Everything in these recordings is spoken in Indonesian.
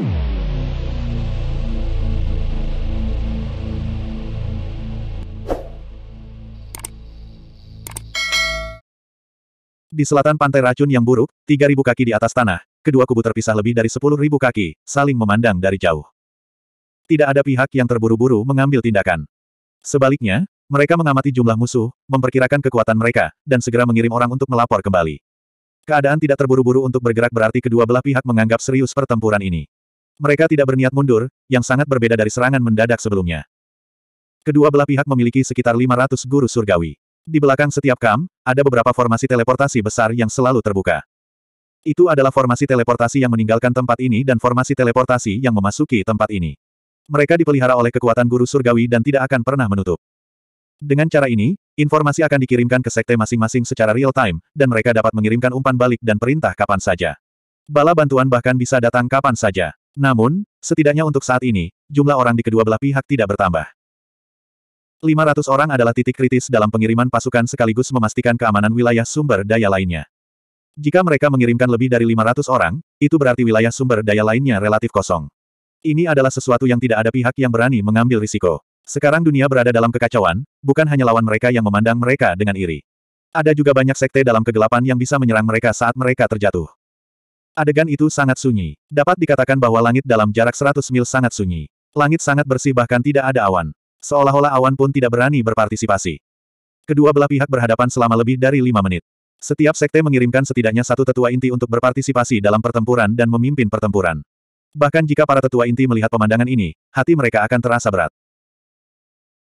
Di selatan pantai racun yang buruk, 3.000 kaki di atas tanah, kedua kubu terpisah lebih dari 10.000 kaki, saling memandang dari jauh. Tidak ada pihak yang terburu-buru mengambil tindakan. Sebaliknya, mereka mengamati jumlah musuh, memperkirakan kekuatan mereka, dan segera mengirim orang untuk melapor kembali. Keadaan tidak terburu-buru untuk bergerak berarti kedua belah pihak menganggap serius pertempuran ini. Mereka tidak berniat mundur, yang sangat berbeda dari serangan mendadak sebelumnya. Kedua belah pihak memiliki sekitar 500 guru surgawi. Di belakang setiap kam, ada beberapa formasi teleportasi besar yang selalu terbuka. Itu adalah formasi teleportasi yang meninggalkan tempat ini dan formasi teleportasi yang memasuki tempat ini. Mereka dipelihara oleh kekuatan guru surgawi dan tidak akan pernah menutup. Dengan cara ini, informasi akan dikirimkan ke sekte masing-masing secara real-time, dan mereka dapat mengirimkan umpan balik dan perintah kapan saja. Bala bantuan bahkan bisa datang kapan saja. Namun, setidaknya untuk saat ini, jumlah orang di kedua belah pihak tidak bertambah. 500 orang adalah titik kritis dalam pengiriman pasukan sekaligus memastikan keamanan wilayah sumber daya lainnya. Jika mereka mengirimkan lebih dari 500 orang, itu berarti wilayah sumber daya lainnya relatif kosong. Ini adalah sesuatu yang tidak ada pihak yang berani mengambil risiko. Sekarang dunia berada dalam kekacauan, bukan hanya lawan mereka yang memandang mereka dengan iri. Ada juga banyak sekte dalam kegelapan yang bisa menyerang mereka saat mereka terjatuh. Adegan itu sangat sunyi. Dapat dikatakan bahwa langit dalam jarak 100 mil sangat sunyi. Langit sangat bersih bahkan tidak ada awan. Seolah-olah awan pun tidak berani berpartisipasi. Kedua belah pihak berhadapan selama lebih dari lima menit. Setiap sekte mengirimkan setidaknya satu tetua inti untuk berpartisipasi dalam pertempuran dan memimpin pertempuran. Bahkan jika para tetua inti melihat pemandangan ini, hati mereka akan terasa berat.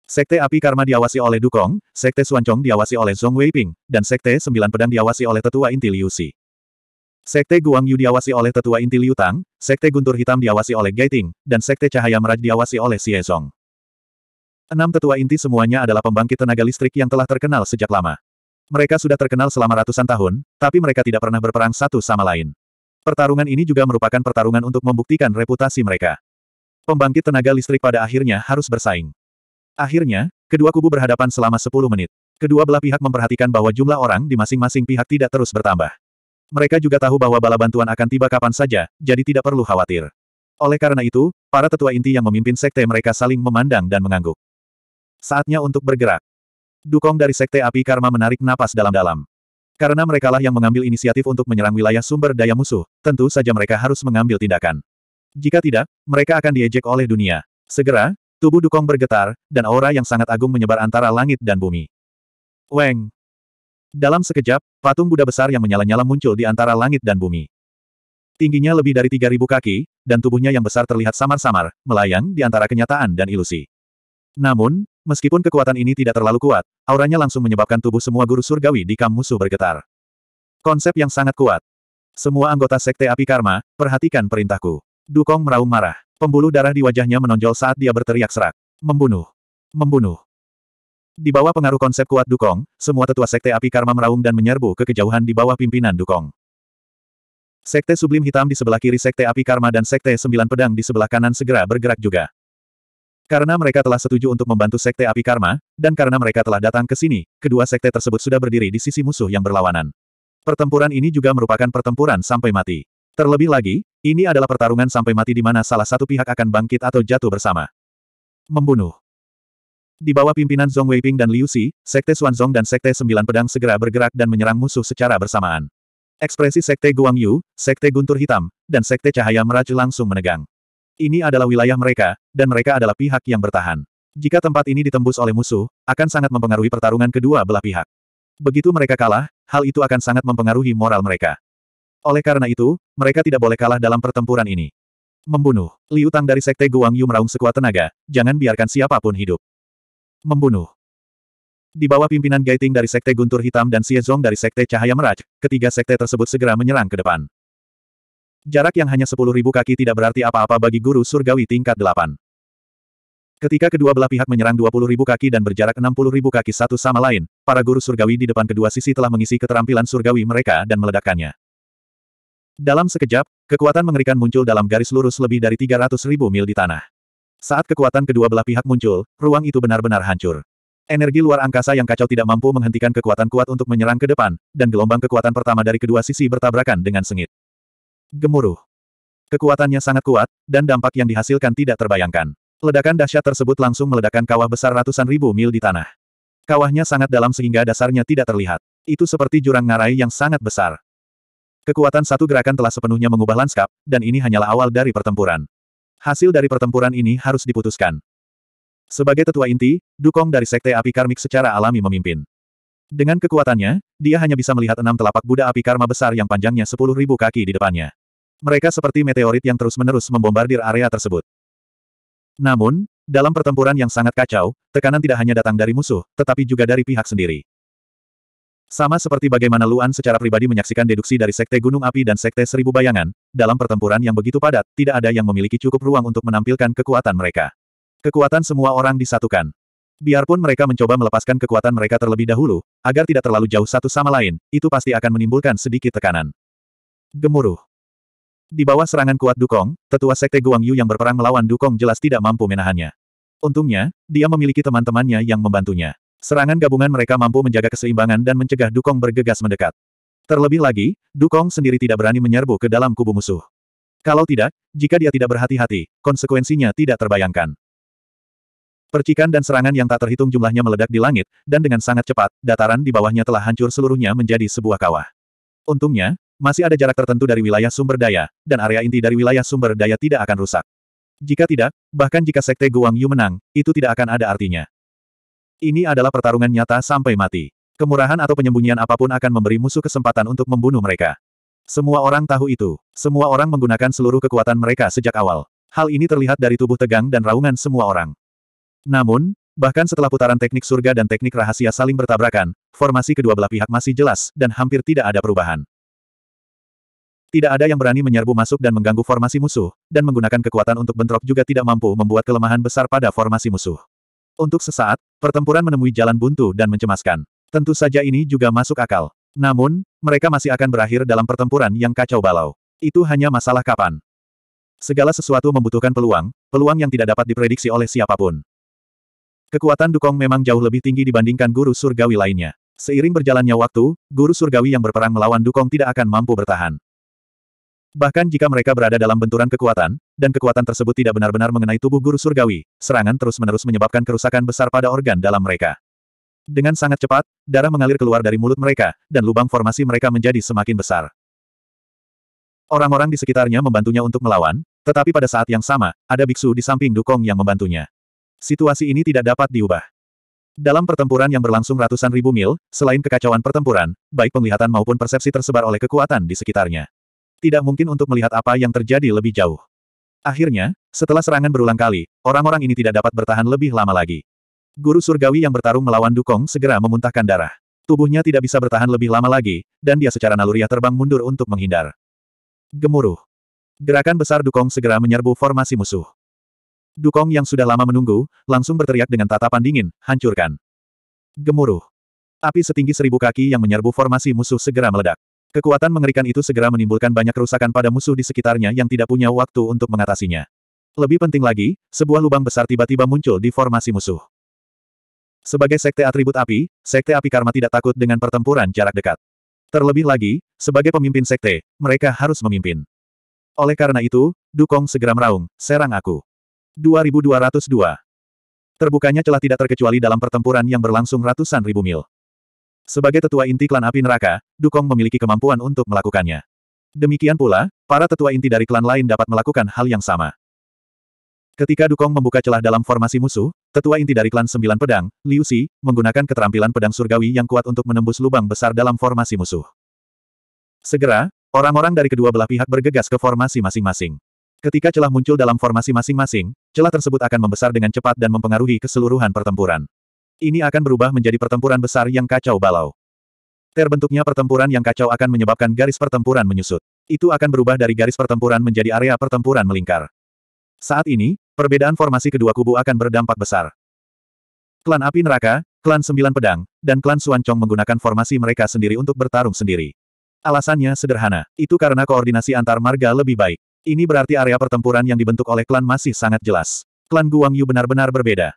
Sekte Api Karma diawasi oleh Dukong, Sekte Suancong diawasi oleh Zhong Weiping, dan Sekte Sembilan Pedang diawasi oleh Tetua Inti Liu Xi. Sekte Guang Yu diawasi oleh tetua inti Liu Tang, Sekte Guntur Hitam diawasi oleh Gaiting, dan Sekte Cahaya Meraj diawasi oleh Xie Zong. Enam tetua inti semuanya adalah pembangkit tenaga listrik yang telah terkenal sejak lama. Mereka sudah terkenal selama ratusan tahun, tapi mereka tidak pernah berperang satu sama lain. Pertarungan ini juga merupakan pertarungan untuk membuktikan reputasi mereka. Pembangkit tenaga listrik pada akhirnya harus bersaing. Akhirnya, kedua kubu berhadapan selama 10 menit. Kedua belah pihak memperhatikan bahwa jumlah orang di masing-masing pihak tidak terus bertambah. Mereka juga tahu bahwa bala bantuan akan tiba kapan saja, jadi tidak perlu khawatir. Oleh karena itu, para tetua inti yang memimpin sekte mereka saling memandang dan mengangguk. Saatnya untuk bergerak. Dukong dari sekte api karma menarik napas dalam-dalam. Karena merekalah yang mengambil inisiatif untuk menyerang wilayah sumber daya musuh, tentu saja mereka harus mengambil tindakan. Jika tidak, mereka akan diejek oleh dunia. Segera, tubuh Dukong bergetar, dan aura yang sangat agung menyebar antara langit dan bumi. Weng, dalam sekejap, patung Buddha besar yang menyala-nyala muncul di antara langit dan bumi. Tingginya lebih dari 3.000 kaki, dan tubuhnya yang besar terlihat samar-samar, melayang di antara kenyataan dan ilusi. Namun, meskipun kekuatan ini tidak terlalu kuat, auranya langsung menyebabkan tubuh semua guru surgawi di kam musuh bergetar. Konsep yang sangat kuat. Semua anggota Sekte Api Karma, perhatikan perintahku. Dukong meraung marah. Pembuluh darah di wajahnya menonjol saat dia berteriak serak. Membunuh. Membunuh. Di bawah pengaruh konsep kuat Dukong, semua tetua Sekte Api Karma meraung dan menyerbu ke kejauhan di bawah pimpinan Dukong. Sekte Sublim Hitam di sebelah kiri Sekte Api Karma dan Sekte Sembilan Pedang di sebelah kanan segera bergerak juga. Karena mereka telah setuju untuk membantu Sekte Api Karma, dan karena mereka telah datang ke sini, kedua sekte tersebut sudah berdiri di sisi musuh yang berlawanan. Pertempuran ini juga merupakan pertempuran sampai mati. Terlebih lagi, ini adalah pertarungan sampai mati di mana salah satu pihak akan bangkit atau jatuh bersama. Membunuh di bawah pimpinan Zhong Weiping dan Liu Xi, Sekte Xuanzong dan Sekte Sembilan Pedang segera bergerak dan menyerang musuh secara bersamaan. Ekspresi Sekte Guang Yu, Sekte Guntur Hitam, dan Sekte Cahaya Meraj langsung menegang. Ini adalah wilayah mereka, dan mereka adalah pihak yang bertahan. Jika tempat ini ditembus oleh musuh, akan sangat mempengaruhi pertarungan kedua belah pihak. Begitu mereka kalah, hal itu akan sangat mempengaruhi moral mereka. Oleh karena itu, mereka tidak boleh kalah dalam pertempuran ini. Membunuh, Liu Tang dari Sekte Guang Yu meraung sekuat tenaga, jangan biarkan siapapun hidup. Membunuh. Di bawah pimpinan Gaiting dari Sekte Guntur Hitam dan Siezong dari Sekte Cahaya Meraj, ketiga sekte tersebut segera menyerang ke depan. Jarak yang hanya sepuluh ribu kaki tidak berarti apa-apa bagi guru surgawi tingkat delapan. Ketika kedua belah pihak menyerang dua puluh ribu kaki dan berjarak enam puluh ribu kaki satu sama lain, para guru surgawi di depan kedua sisi telah mengisi keterampilan surgawi mereka dan meledakkannya. Dalam sekejap, kekuatan mengerikan muncul dalam garis lurus lebih dari tiga ratus ribu mil di tanah. Saat kekuatan kedua belah pihak muncul, ruang itu benar-benar hancur. Energi luar angkasa yang kacau tidak mampu menghentikan kekuatan kuat untuk menyerang ke depan, dan gelombang kekuatan pertama dari kedua sisi bertabrakan dengan sengit. Gemuruh. Kekuatannya sangat kuat, dan dampak yang dihasilkan tidak terbayangkan. Ledakan dahsyat tersebut langsung meledakkan kawah besar ratusan ribu mil di tanah. Kawahnya sangat dalam sehingga dasarnya tidak terlihat. Itu seperti jurang ngarai yang sangat besar. Kekuatan satu gerakan telah sepenuhnya mengubah lanskap, dan ini hanyalah awal dari pertempuran. Hasil dari pertempuran ini harus diputuskan. Sebagai tetua inti, Dukong dari Sekte Api Karmik secara alami memimpin. Dengan kekuatannya, dia hanya bisa melihat enam telapak Buddha api karma besar yang panjangnya sepuluh ribu kaki di depannya. Mereka seperti meteorit yang terus-menerus membombardir area tersebut. Namun, dalam pertempuran yang sangat kacau, tekanan tidak hanya datang dari musuh, tetapi juga dari pihak sendiri. Sama seperti bagaimana Luan secara pribadi menyaksikan deduksi dari Sekte Gunung Api dan Sekte Seribu Bayangan, dalam pertempuran yang begitu padat, tidak ada yang memiliki cukup ruang untuk menampilkan kekuatan mereka. Kekuatan semua orang disatukan. Biarpun mereka mencoba melepaskan kekuatan mereka terlebih dahulu, agar tidak terlalu jauh satu sama lain, itu pasti akan menimbulkan sedikit tekanan. Gemuruh. Di bawah serangan kuat Dukong, tetua sekte Guang Yu yang berperang melawan Dukong jelas tidak mampu menahannya. Untungnya, dia memiliki teman-temannya yang membantunya. Serangan gabungan mereka mampu menjaga keseimbangan dan mencegah Dukong bergegas mendekat. Terlebih lagi, Dukong sendiri tidak berani menyerbu ke dalam kubu musuh. Kalau tidak, jika dia tidak berhati-hati, konsekuensinya tidak terbayangkan. Percikan dan serangan yang tak terhitung jumlahnya meledak di langit, dan dengan sangat cepat, dataran di bawahnya telah hancur seluruhnya menjadi sebuah kawah. Untungnya, masih ada jarak tertentu dari wilayah sumber daya, dan area inti dari wilayah sumber daya tidak akan rusak. Jika tidak, bahkan jika Sekte Guangyu menang, itu tidak akan ada artinya. Ini adalah pertarungan nyata sampai mati. Kemurahan atau penyembunyian apapun akan memberi musuh kesempatan untuk membunuh mereka. Semua orang tahu itu. Semua orang menggunakan seluruh kekuatan mereka sejak awal. Hal ini terlihat dari tubuh tegang dan raungan semua orang. Namun, bahkan setelah putaran teknik surga dan teknik rahasia saling bertabrakan, formasi kedua belah pihak masih jelas dan hampir tidak ada perubahan. Tidak ada yang berani menyerbu masuk dan mengganggu formasi musuh, dan menggunakan kekuatan untuk bentrok juga tidak mampu membuat kelemahan besar pada formasi musuh. Untuk sesaat, pertempuran menemui jalan buntu dan mencemaskan. Tentu saja ini juga masuk akal. Namun, mereka masih akan berakhir dalam pertempuran yang kacau balau. Itu hanya masalah kapan. Segala sesuatu membutuhkan peluang, peluang yang tidak dapat diprediksi oleh siapapun. Kekuatan Dukong memang jauh lebih tinggi dibandingkan guru surgawi lainnya. Seiring berjalannya waktu, guru surgawi yang berperang melawan Dukong tidak akan mampu bertahan. Bahkan jika mereka berada dalam benturan kekuatan, dan kekuatan tersebut tidak benar-benar mengenai tubuh guru surgawi, serangan terus-menerus menyebabkan kerusakan besar pada organ dalam mereka. Dengan sangat cepat, darah mengalir keluar dari mulut mereka, dan lubang formasi mereka menjadi semakin besar. Orang-orang di sekitarnya membantunya untuk melawan, tetapi pada saat yang sama, ada biksu di samping Dukong yang membantunya. Situasi ini tidak dapat diubah. Dalam pertempuran yang berlangsung ratusan ribu mil, selain kekacauan pertempuran, baik penglihatan maupun persepsi tersebar oleh kekuatan di sekitarnya tidak mungkin untuk melihat apa yang terjadi lebih jauh. Akhirnya, setelah serangan berulang kali, orang-orang ini tidak dapat bertahan lebih lama lagi. Guru surgawi yang bertarung melawan Dukong segera memuntahkan darah. Tubuhnya tidak bisa bertahan lebih lama lagi, dan dia secara naluriah terbang mundur untuk menghindar. Gemuruh. Gerakan besar Dukong segera menyerbu formasi musuh. Dukong yang sudah lama menunggu, langsung berteriak dengan tatapan dingin, hancurkan. Gemuruh. Api setinggi seribu kaki yang menyerbu formasi musuh segera meledak. Kekuatan mengerikan itu segera menimbulkan banyak kerusakan pada musuh di sekitarnya yang tidak punya waktu untuk mengatasinya. Lebih penting lagi, sebuah lubang besar tiba-tiba muncul di formasi musuh. Sebagai sekte atribut api, sekte api karma tidak takut dengan pertempuran jarak dekat. Terlebih lagi, sebagai pemimpin sekte, mereka harus memimpin. Oleh karena itu, Dukong segera meraung, serang aku. 2202. Terbukanya celah tidak terkecuali dalam pertempuran yang berlangsung ratusan ribu mil. Sebagai tetua inti klan api neraka, Dukong memiliki kemampuan untuk melakukannya. Demikian pula, para tetua inti dari klan lain dapat melakukan hal yang sama. Ketika Dukong membuka celah dalam formasi musuh, tetua inti dari klan Sembilan Pedang, Liu Xi, menggunakan keterampilan pedang surgawi yang kuat untuk menembus lubang besar dalam formasi musuh. Segera, orang-orang dari kedua belah pihak bergegas ke formasi masing-masing. Ketika celah muncul dalam formasi masing-masing, celah tersebut akan membesar dengan cepat dan mempengaruhi keseluruhan pertempuran. Ini akan berubah menjadi pertempuran besar yang kacau balau. Terbentuknya pertempuran yang kacau akan menyebabkan garis pertempuran menyusut. Itu akan berubah dari garis pertempuran menjadi area pertempuran melingkar. Saat ini, perbedaan formasi kedua kubu akan berdampak besar. Klan Api Neraka, Klan Sembilan Pedang, dan Klan Suancong menggunakan formasi mereka sendiri untuk bertarung sendiri. Alasannya sederhana, itu karena koordinasi antar marga lebih baik. Ini berarti area pertempuran yang dibentuk oleh klan masih sangat jelas. Klan Guangyu benar-benar berbeda.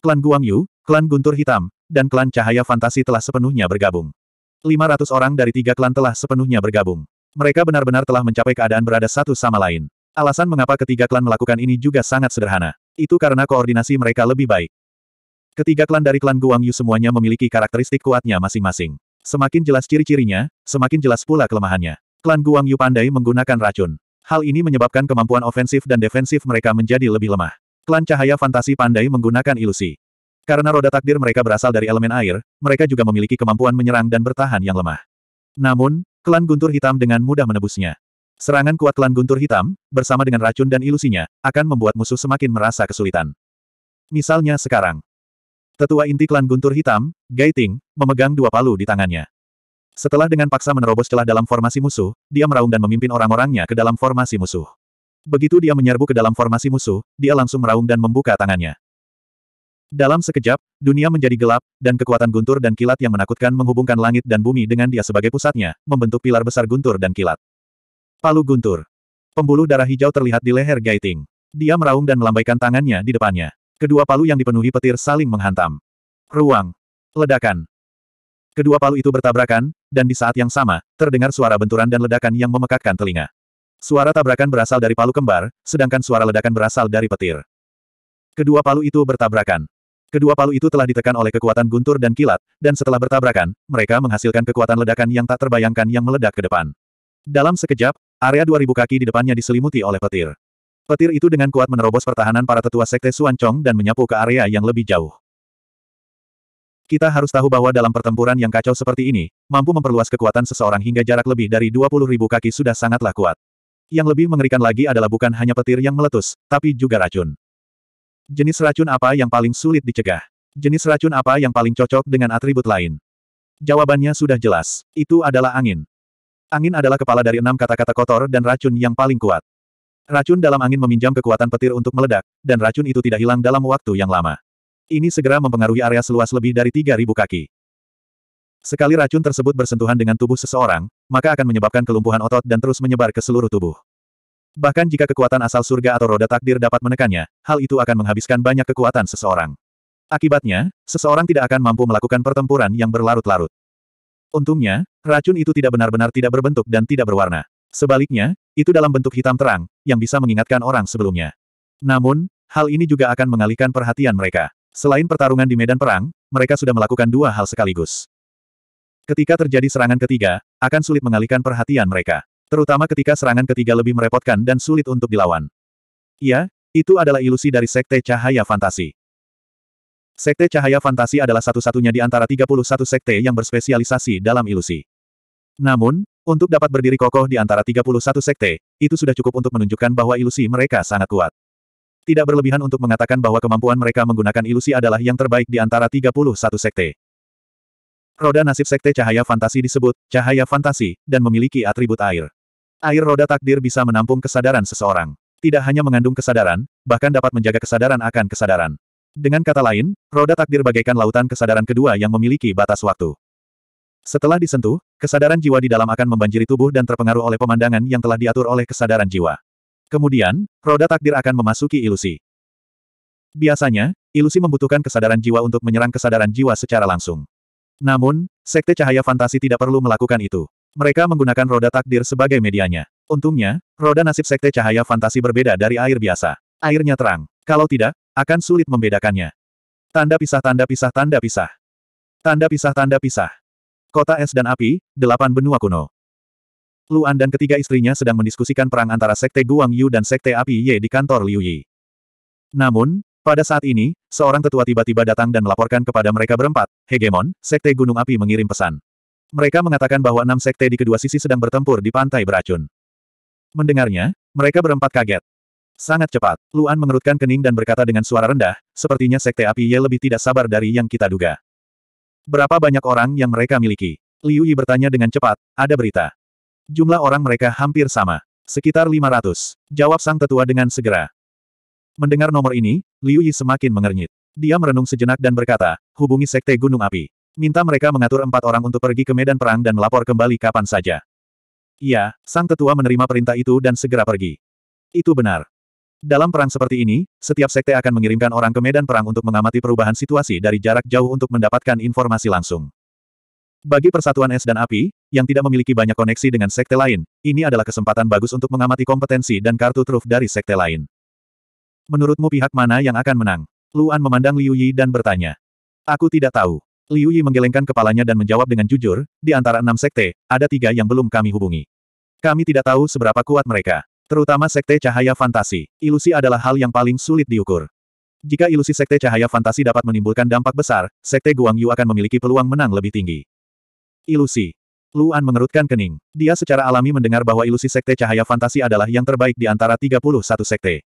Klan Guangyu, Klan Guntur Hitam, dan klan Cahaya Fantasi telah sepenuhnya bergabung. 500 orang dari tiga klan telah sepenuhnya bergabung. Mereka benar-benar telah mencapai keadaan berada satu sama lain. Alasan mengapa ketiga klan melakukan ini juga sangat sederhana. Itu karena koordinasi mereka lebih baik. Ketiga klan dari klan Guangyu semuanya memiliki karakteristik kuatnya masing-masing. Semakin jelas ciri-cirinya, semakin jelas pula kelemahannya. Klan Guangyu pandai menggunakan racun. Hal ini menyebabkan kemampuan ofensif dan defensif mereka menjadi lebih lemah. Klan Cahaya Fantasi pandai menggunakan ilusi. Karena roda takdir mereka berasal dari elemen air, mereka juga memiliki kemampuan menyerang dan bertahan yang lemah. Namun, klan guntur hitam dengan mudah menebusnya. Serangan kuat klan guntur hitam, bersama dengan racun dan ilusinya, akan membuat musuh semakin merasa kesulitan. Misalnya sekarang. Tetua inti klan guntur hitam, Gaiting, memegang dua palu di tangannya. Setelah dengan paksa menerobos celah dalam formasi musuh, dia meraung dan memimpin orang-orangnya ke dalam formasi musuh. Begitu dia menyerbu ke dalam formasi musuh, dia langsung meraung dan membuka tangannya. Dalam sekejap, dunia menjadi gelap, dan kekuatan guntur dan kilat yang menakutkan menghubungkan langit dan bumi dengan dia sebagai pusatnya, membentuk pilar besar guntur dan kilat. Palu guntur. Pembuluh darah hijau terlihat di leher Gaiting. Dia meraung dan melambaikan tangannya di depannya. Kedua palu yang dipenuhi petir saling menghantam. Ruang. Ledakan. Kedua palu itu bertabrakan, dan di saat yang sama, terdengar suara benturan dan ledakan yang memekakkan telinga. Suara tabrakan berasal dari palu kembar, sedangkan suara ledakan berasal dari petir. Kedua palu itu bertabrakan. Kedua palu itu telah ditekan oleh kekuatan guntur dan kilat, dan setelah bertabrakan, mereka menghasilkan kekuatan ledakan yang tak terbayangkan yang meledak ke depan. Dalam sekejap, area 2000 kaki di depannya diselimuti oleh petir. Petir itu dengan kuat menerobos pertahanan para tetua sekte Suancong dan menyapu ke area yang lebih jauh. Kita harus tahu bahwa dalam pertempuran yang kacau seperti ini, mampu memperluas kekuatan seseorang hingga jarak lebih dari 20.000 kaki sudah sangatlah kuat. Yang lebih mengerikan lagi adalah bukan hanya petir yang meletus, tapi juga racun. Jenis racun apa yang paling sulit dicegah? Jenis racun apa yang paling cocok dengan atribut lain? Jawabannya sudah jelas. Itu adalah angin. Angin adalah kepala dari enam kata-kata kotor dan racun yang paling kuat. Racun dalam angin meminjam kekuatan petir untuk meledak, dan racun itu tidak hilang dalam waktu yang lama. Ini segera mempengaruhi area seluas lebih dari 3.000 kaki. Sekali racun tersebut bersentuhan dengan tubuh seseorang, maka akan menyebabkan kelumpuhan otot dan terus menyebar ke seluruh tubuh. Bahkan jika kekuatan asal surga atau roda takdir dapat menekannya, hal itu akan menghabiskan banyak kekuatan seseorang. Akibatnya, seseorang tidak akan mampu melakukan pertempuran yang berlarut-larut. Untungnya, racun itu tidak benar-benar tidak berbentuk dan tidak berwarna. Sebaliknya, itu dalam bentuk hitam terang, yang bisa mengingatkan orang sebelumnya. Namun, hal ini juga akan mengalihkan perhatian mereka. Selain pertarungan di medan perang, mereka sudah melakukan dua hal sekaligus. Ketika terjadi serangan ketiga, akan sulit mengalihkan perhatian mereka. Terutama ketika serangan ketiga lebih merepotkan dan sulit untuk dilawan. Ya, itu adalah ilusi dari Sekte Cahaya Fantasi. Sekte Cahaya Fantasi adalah satu-satunya di antara 31 sekte yang berspesialisasi dalam ilusi. Namun, untuk dapat berdiri kokoh di antara 31 sekte, itu sudah cukup untuk menunjukkan bahwa ilusi mereka sangat kuat. Tidak berlebihan untuk mengatakan bahwa kemampuan mereka menggunakan ilusi adalah yang terbaik di antara 31 sekte. Roda nasib sekte cahaya fantasi disebut cahaya fantasi, dan memiliki atribut air. Air roda takdir bisa menampung kesadaran seseorang. Tidak hanya mengandung kesadaran, bahkan dapat menjaga kesadaran akan kesadaran. Dengan kata lain, roda takdir bagaikan lautan kesadaran kedua yang memiliki batas waktu. Setelah disentuh, kesadaran jiwa di dalam akan membanjiri tubuh dan terpengaruh oleh pemandangan yang telah diatur oleh kesadaran jiwa. Kemudian, roda takdir akan memasuki ilusi. Biasanya, ilusi membutuhkan kesadaran jiwa untuk menyerang kesadaran jiwa secara langsung. Namun, Sekte Cahaya Fantasi tidak perlu melakukan itu. Mereka menggunakan roda takdir sebagai medianya. Untungnya, roda nasib sekte cahaya fantasi berbeda dari air biasa. Airnya terang. Kalau tidak, akan sulit membedakannya. Tanda pisah tanda pisah tanda pisah. Tanda pisah tanda pisah. Kota es dan api, delapan benua kuno. Luan dan ketiga istrinya sedang mendiskusikan perang antara sekte Guang Yu dan sekte api Ye di kantor Liu Yi. Namun, pada saat ini, seorang tetua tiba-tiba datang dan melaporkan kepada mereka berempat, Hegemon, sekte Gunung Api mengirim pesan. Mereka mengatakan bahwa enam sekte di kedua sisi sedang bertempur di pantai beracun. Mendengarnya, mereka berempat kaget. Sangat cepat, Luan mengerutkan kening dan berkata dengan suara rendah, sepertinya sekte api Ye lebih tidak sabar dari yang kita duga. Berapa banyak orang yang mereka miliki? Liu Yi bertanya dengan cepat, ada berita. Jumlah orang mereka hampir sama. Sekitar 500. Jawab sang tetua dengan segera. Mendengar nomor ini, Liu Yi semakin mengernyit. Dia merenung sejenak dan berkata, hubungi Sekte Gunung Api. Minta mereka mengatur empat orang untuk pergi ke medan perang dan melapor kembali kapan saja. Iya, sang tetua menerima perintah itu dan segera pergi. Itu benar. Dalam perang seperti ini, setiap sekte akan mengirimkan orang ke medan perang untuk mengamati perubahan situasi dari jarak jauh untuk mendapatkan informasi langsung. Bagi persatuan es dan api, yang tidak memiliki banyak koneksi dengan sekte lain, ini adalah kesempatan bagus untuk mengamati kompetensi dan kartu truf dari sekte lain. Menurutmu pihak mana yang akan menang? Luan memandang Liu Yi dan bertanya. Aku tidak tahu. Liu Yi menggelengkan kepalanya dan menjawab dengan jujur, di antara enam sekte, ada tiga yang belum kami hubungi. Kami tidak tahu seberapa kuat mereka. Terutama sekte cahaya fantasi. Ilusi adalah hal yang paling sulit diukur. Jika ilusi sekte cahaya fantasi dapat menimbulkan dampak besar, sekte Guang Yu akan memiliki peluang menang lebih tinggi. Ilusi. Luan mengerutkan kening. Dia secara alami mendengar bahwa ilusi sekte cahaya fantasi adalah yang terbaik di antara 31 sekte.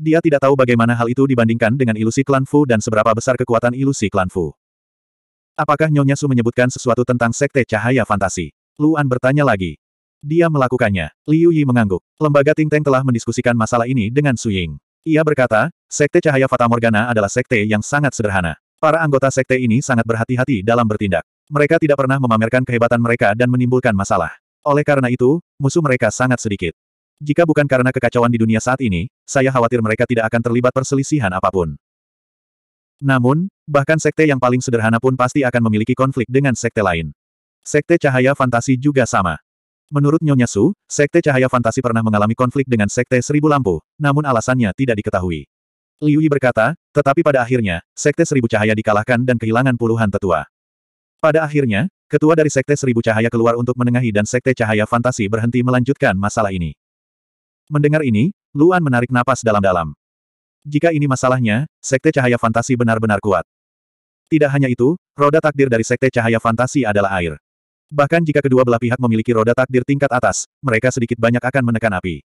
Dia tidak tahu bagaimana hal itu dibandingkan dengan ilusi klan Fu dan seberapa besar kekuatan ilusi klan Fu. Apakah Nyonya Su menyebutkan sesuatu tentang Sekte Cahaya Fantasi? Luan bertanya lagi. Dia melakukannya. Liu Yi mengangguk. Lembaga Ting Teng telah mendiskusikan masalah ini dengan Su Ying. Ia berkata, Sekte Cahaya Fata Morgana adalah sekte yang sangat sederhana. Para anggota sekte ini sangat berhati-hati dalam bertindak. Mereka tidak pernah memamerkan kehebatan mereka dan menimbulkan masalah. Oleh karena itu, musuh mereka sangat sedikit. Jika bukan karena kekacauan di dunia saat ini, saya khawatir mereka tidak akan terlibat perselisihan apapun. Namun, bahkan sekte yang paling sederhana pun pasti akan memiliki konflik dengan sekte lain. Sekte Cahaya Fantasi juga sama. Menurut Nyonya Su, Sekte Cahaya Fantasi pernah mengalami konflik dengan Sekte Seribu Lampu, namun alasannya tidak diketahui. Liu Yi berkata, tetapi pada akhirnya, Sekte Seribu Cahaya dikalahkan dan kehilangan puluhan tetua. Pada akhirnya, ketua dari Sekte Seribu Cahaya keluar untuk menengahi dan Sekte Cahaya Fantasi berhenti melanjutkan masalah ini. Mendengar ini, Luan menarik napas dalam-dalam. Jika ini masalahnya, Sekte Cahaya Fantasi benar-benar kuat. Tidak hanya itu, roda takdir dari Sekte Cahaya Fantasi adalah air. Bahkan jika kedua belah pihak memiliki roda takdir tingkat atas, mereka sedikit banyak akan menekan api.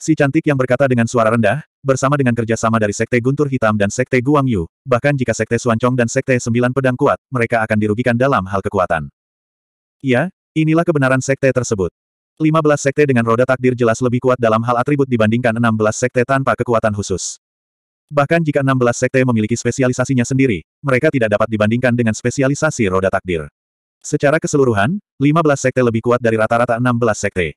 Si cantik yang berkata dengan suara rendah, bersama dengan kerjasama dari Sekte Guntur Hitam dan Sekte Guang Yu, bahkan jika Sekte Suancong dan Sekte Sembilan Pedang kuat, mereka akan dirugikan dalam hal kekuatan. Ya, inilah kebenaran Sekte tersebut. 15 sekte dengan roda takdir jelas lebih kuat dalam hal atribut dibandingkan 16 sekte tanpa kekuatan khusus. Bahkan jika 16 sekte memiliki spesialisasinya sendiri, mereka tidak dapat dibandingkan dengan spesialisasi roda takdir. Secara keseluruhan, 15 sekte lebih kuat dari rata-rata 16 sekte.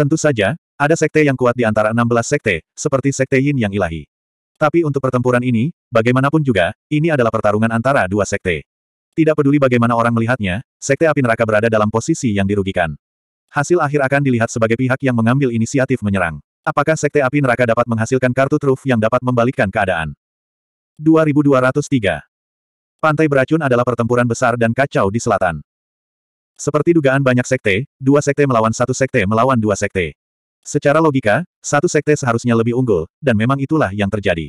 Tentu saja, ada sekte yang kuat di antara 16 sekte, seperti sekte Yin yang ilahi. Tapi untuk pertempuran ini, bagaimanapun juga, ini adalah pertarungan antara dua sekte. Tidak peduli bagaimana orang melihatnya, sekte api neraka berada dalam posisi yang dirugikan. Hasil akhir akan dilihat sebagai pihak yang mengambil inisiatif menyerang. Apakah Sekte Api Neraka dapat menghasilkan kartu truf yang dapat membalikkan keadaan? 2203 Pantai beracun adalah pertempuran besar dan kacau di selatan. Seperti dugaan banyak sekte, dua sekte melawan satu sekte melawan dua sekte. Secara logika, satu sekte seharusnya lebih unggul, dan memang itulah yang terjadi.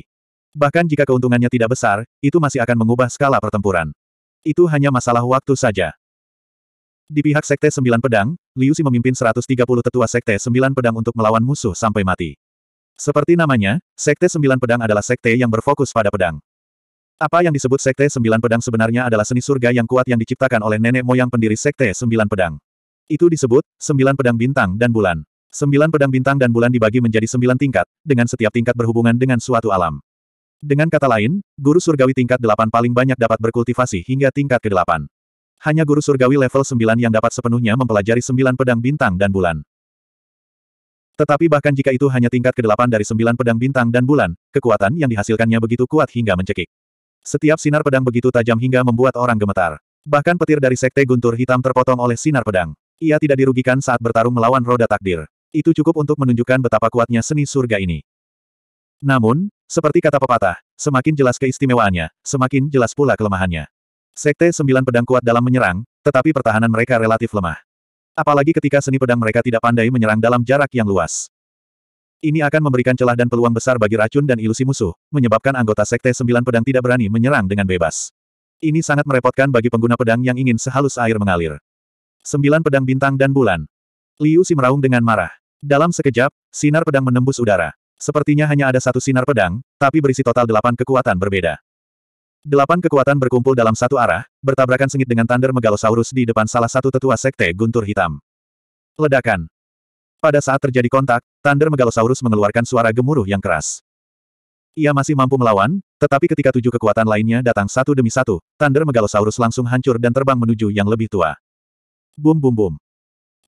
Bahkan jika keuntungannya tidak besar, itu masih akan mengubah skala pertempuran. Itu hanya masalah waktu saja. Di pihak Sekte Sembilan Pedang, Liu Si memimpin 130 tetua Sekte Sembilan Pedang untuk melawan musuh sampai mati. Seperti namanya, Sekte Sembilan Pedang adalah sekte yang berfokus pada pedang. Apa yang disebut Sekte Sembilan Pedang sebenarnya adalah seni surga yang kuat yang diciptakan oleh nenek moyang pendiri Sekte Sembilan Pedang. Itu disebut, Sembilan Pedang Bintang dan Bulan. Sembilan pedang bintang dan bulan dibagi menjadi sembilan tingkat, dengan setiap tingkat berhubungan dengan suatu alam. Dengan kata lain, guru surgawi tingkat delapan paling banyak dapat berkultivasi hingga tingkat ke delapan. Hanya guru surgawi level 9 yang dapat sepenuhnya mempelajari sembilan pedang bintang dan bulan. Tetapi bahkan jika itu hanya tingkat ke-8 dari sembilan pedang bintang dan bulan, kekuatan yang dihasilkannya begitu kuat hingga mencekik. Setiap sinar pedang begitu tajam hingga membuat orang gemetar. Bahkan petir dari sekte guntur hitam terpotong oleh sinar pedang. Ia tidak dirugikan saat bertarung melawan roda takdir. Itu cukup untuk menunjukkan betapa kuatnya seni surga ini. Namun, seperti kata pepatah, semakin jelas keistimewaannya, semakin jelas pula kelemahannya. Sekte Sembilan Pedang kuat dalam menyerang, tetapi pertahanan mereka relatif lemah. Apalagi ketika seni pedang mereka tidak pandai menyerang dalam jarak yang luas. Ini akan memberikan celah dan peluang besar bagi racun dan ilusi musuh, menyebabkan anggota Sekte Sembilan Pedang tidak berani menyerang dengan bebas. Ini sangat merepotkan bagi pengguna pedang yang ingin sehalus air mengalir. Sembilan Pedang Bintang dan Bulan Liu Si meraung dengan marah. Dalam sekejap, sinar pedang menembus udara. Sepertinya hanya ada satu sinar pedang, tapi berisi total delapan kekuatan berbeda. Delapan kekuatan berkumpul dalam satu arah, bertabrakan sengit dengan Thunder Megalosaurus di depan salah satu tetua sekte guntur hitam. Ledakan. Pada saat terjadi kontak, Thunder Megalosaurus mengeluarkan suara gemuruh yang keras. Ia masih mampu melawan, tetapi ketika tujuh kekuatan lainnya datang satu demi satu, Thunder Megalosaurus langsung hancur dan terbang menuju yang lebih tua. Bum bum bum.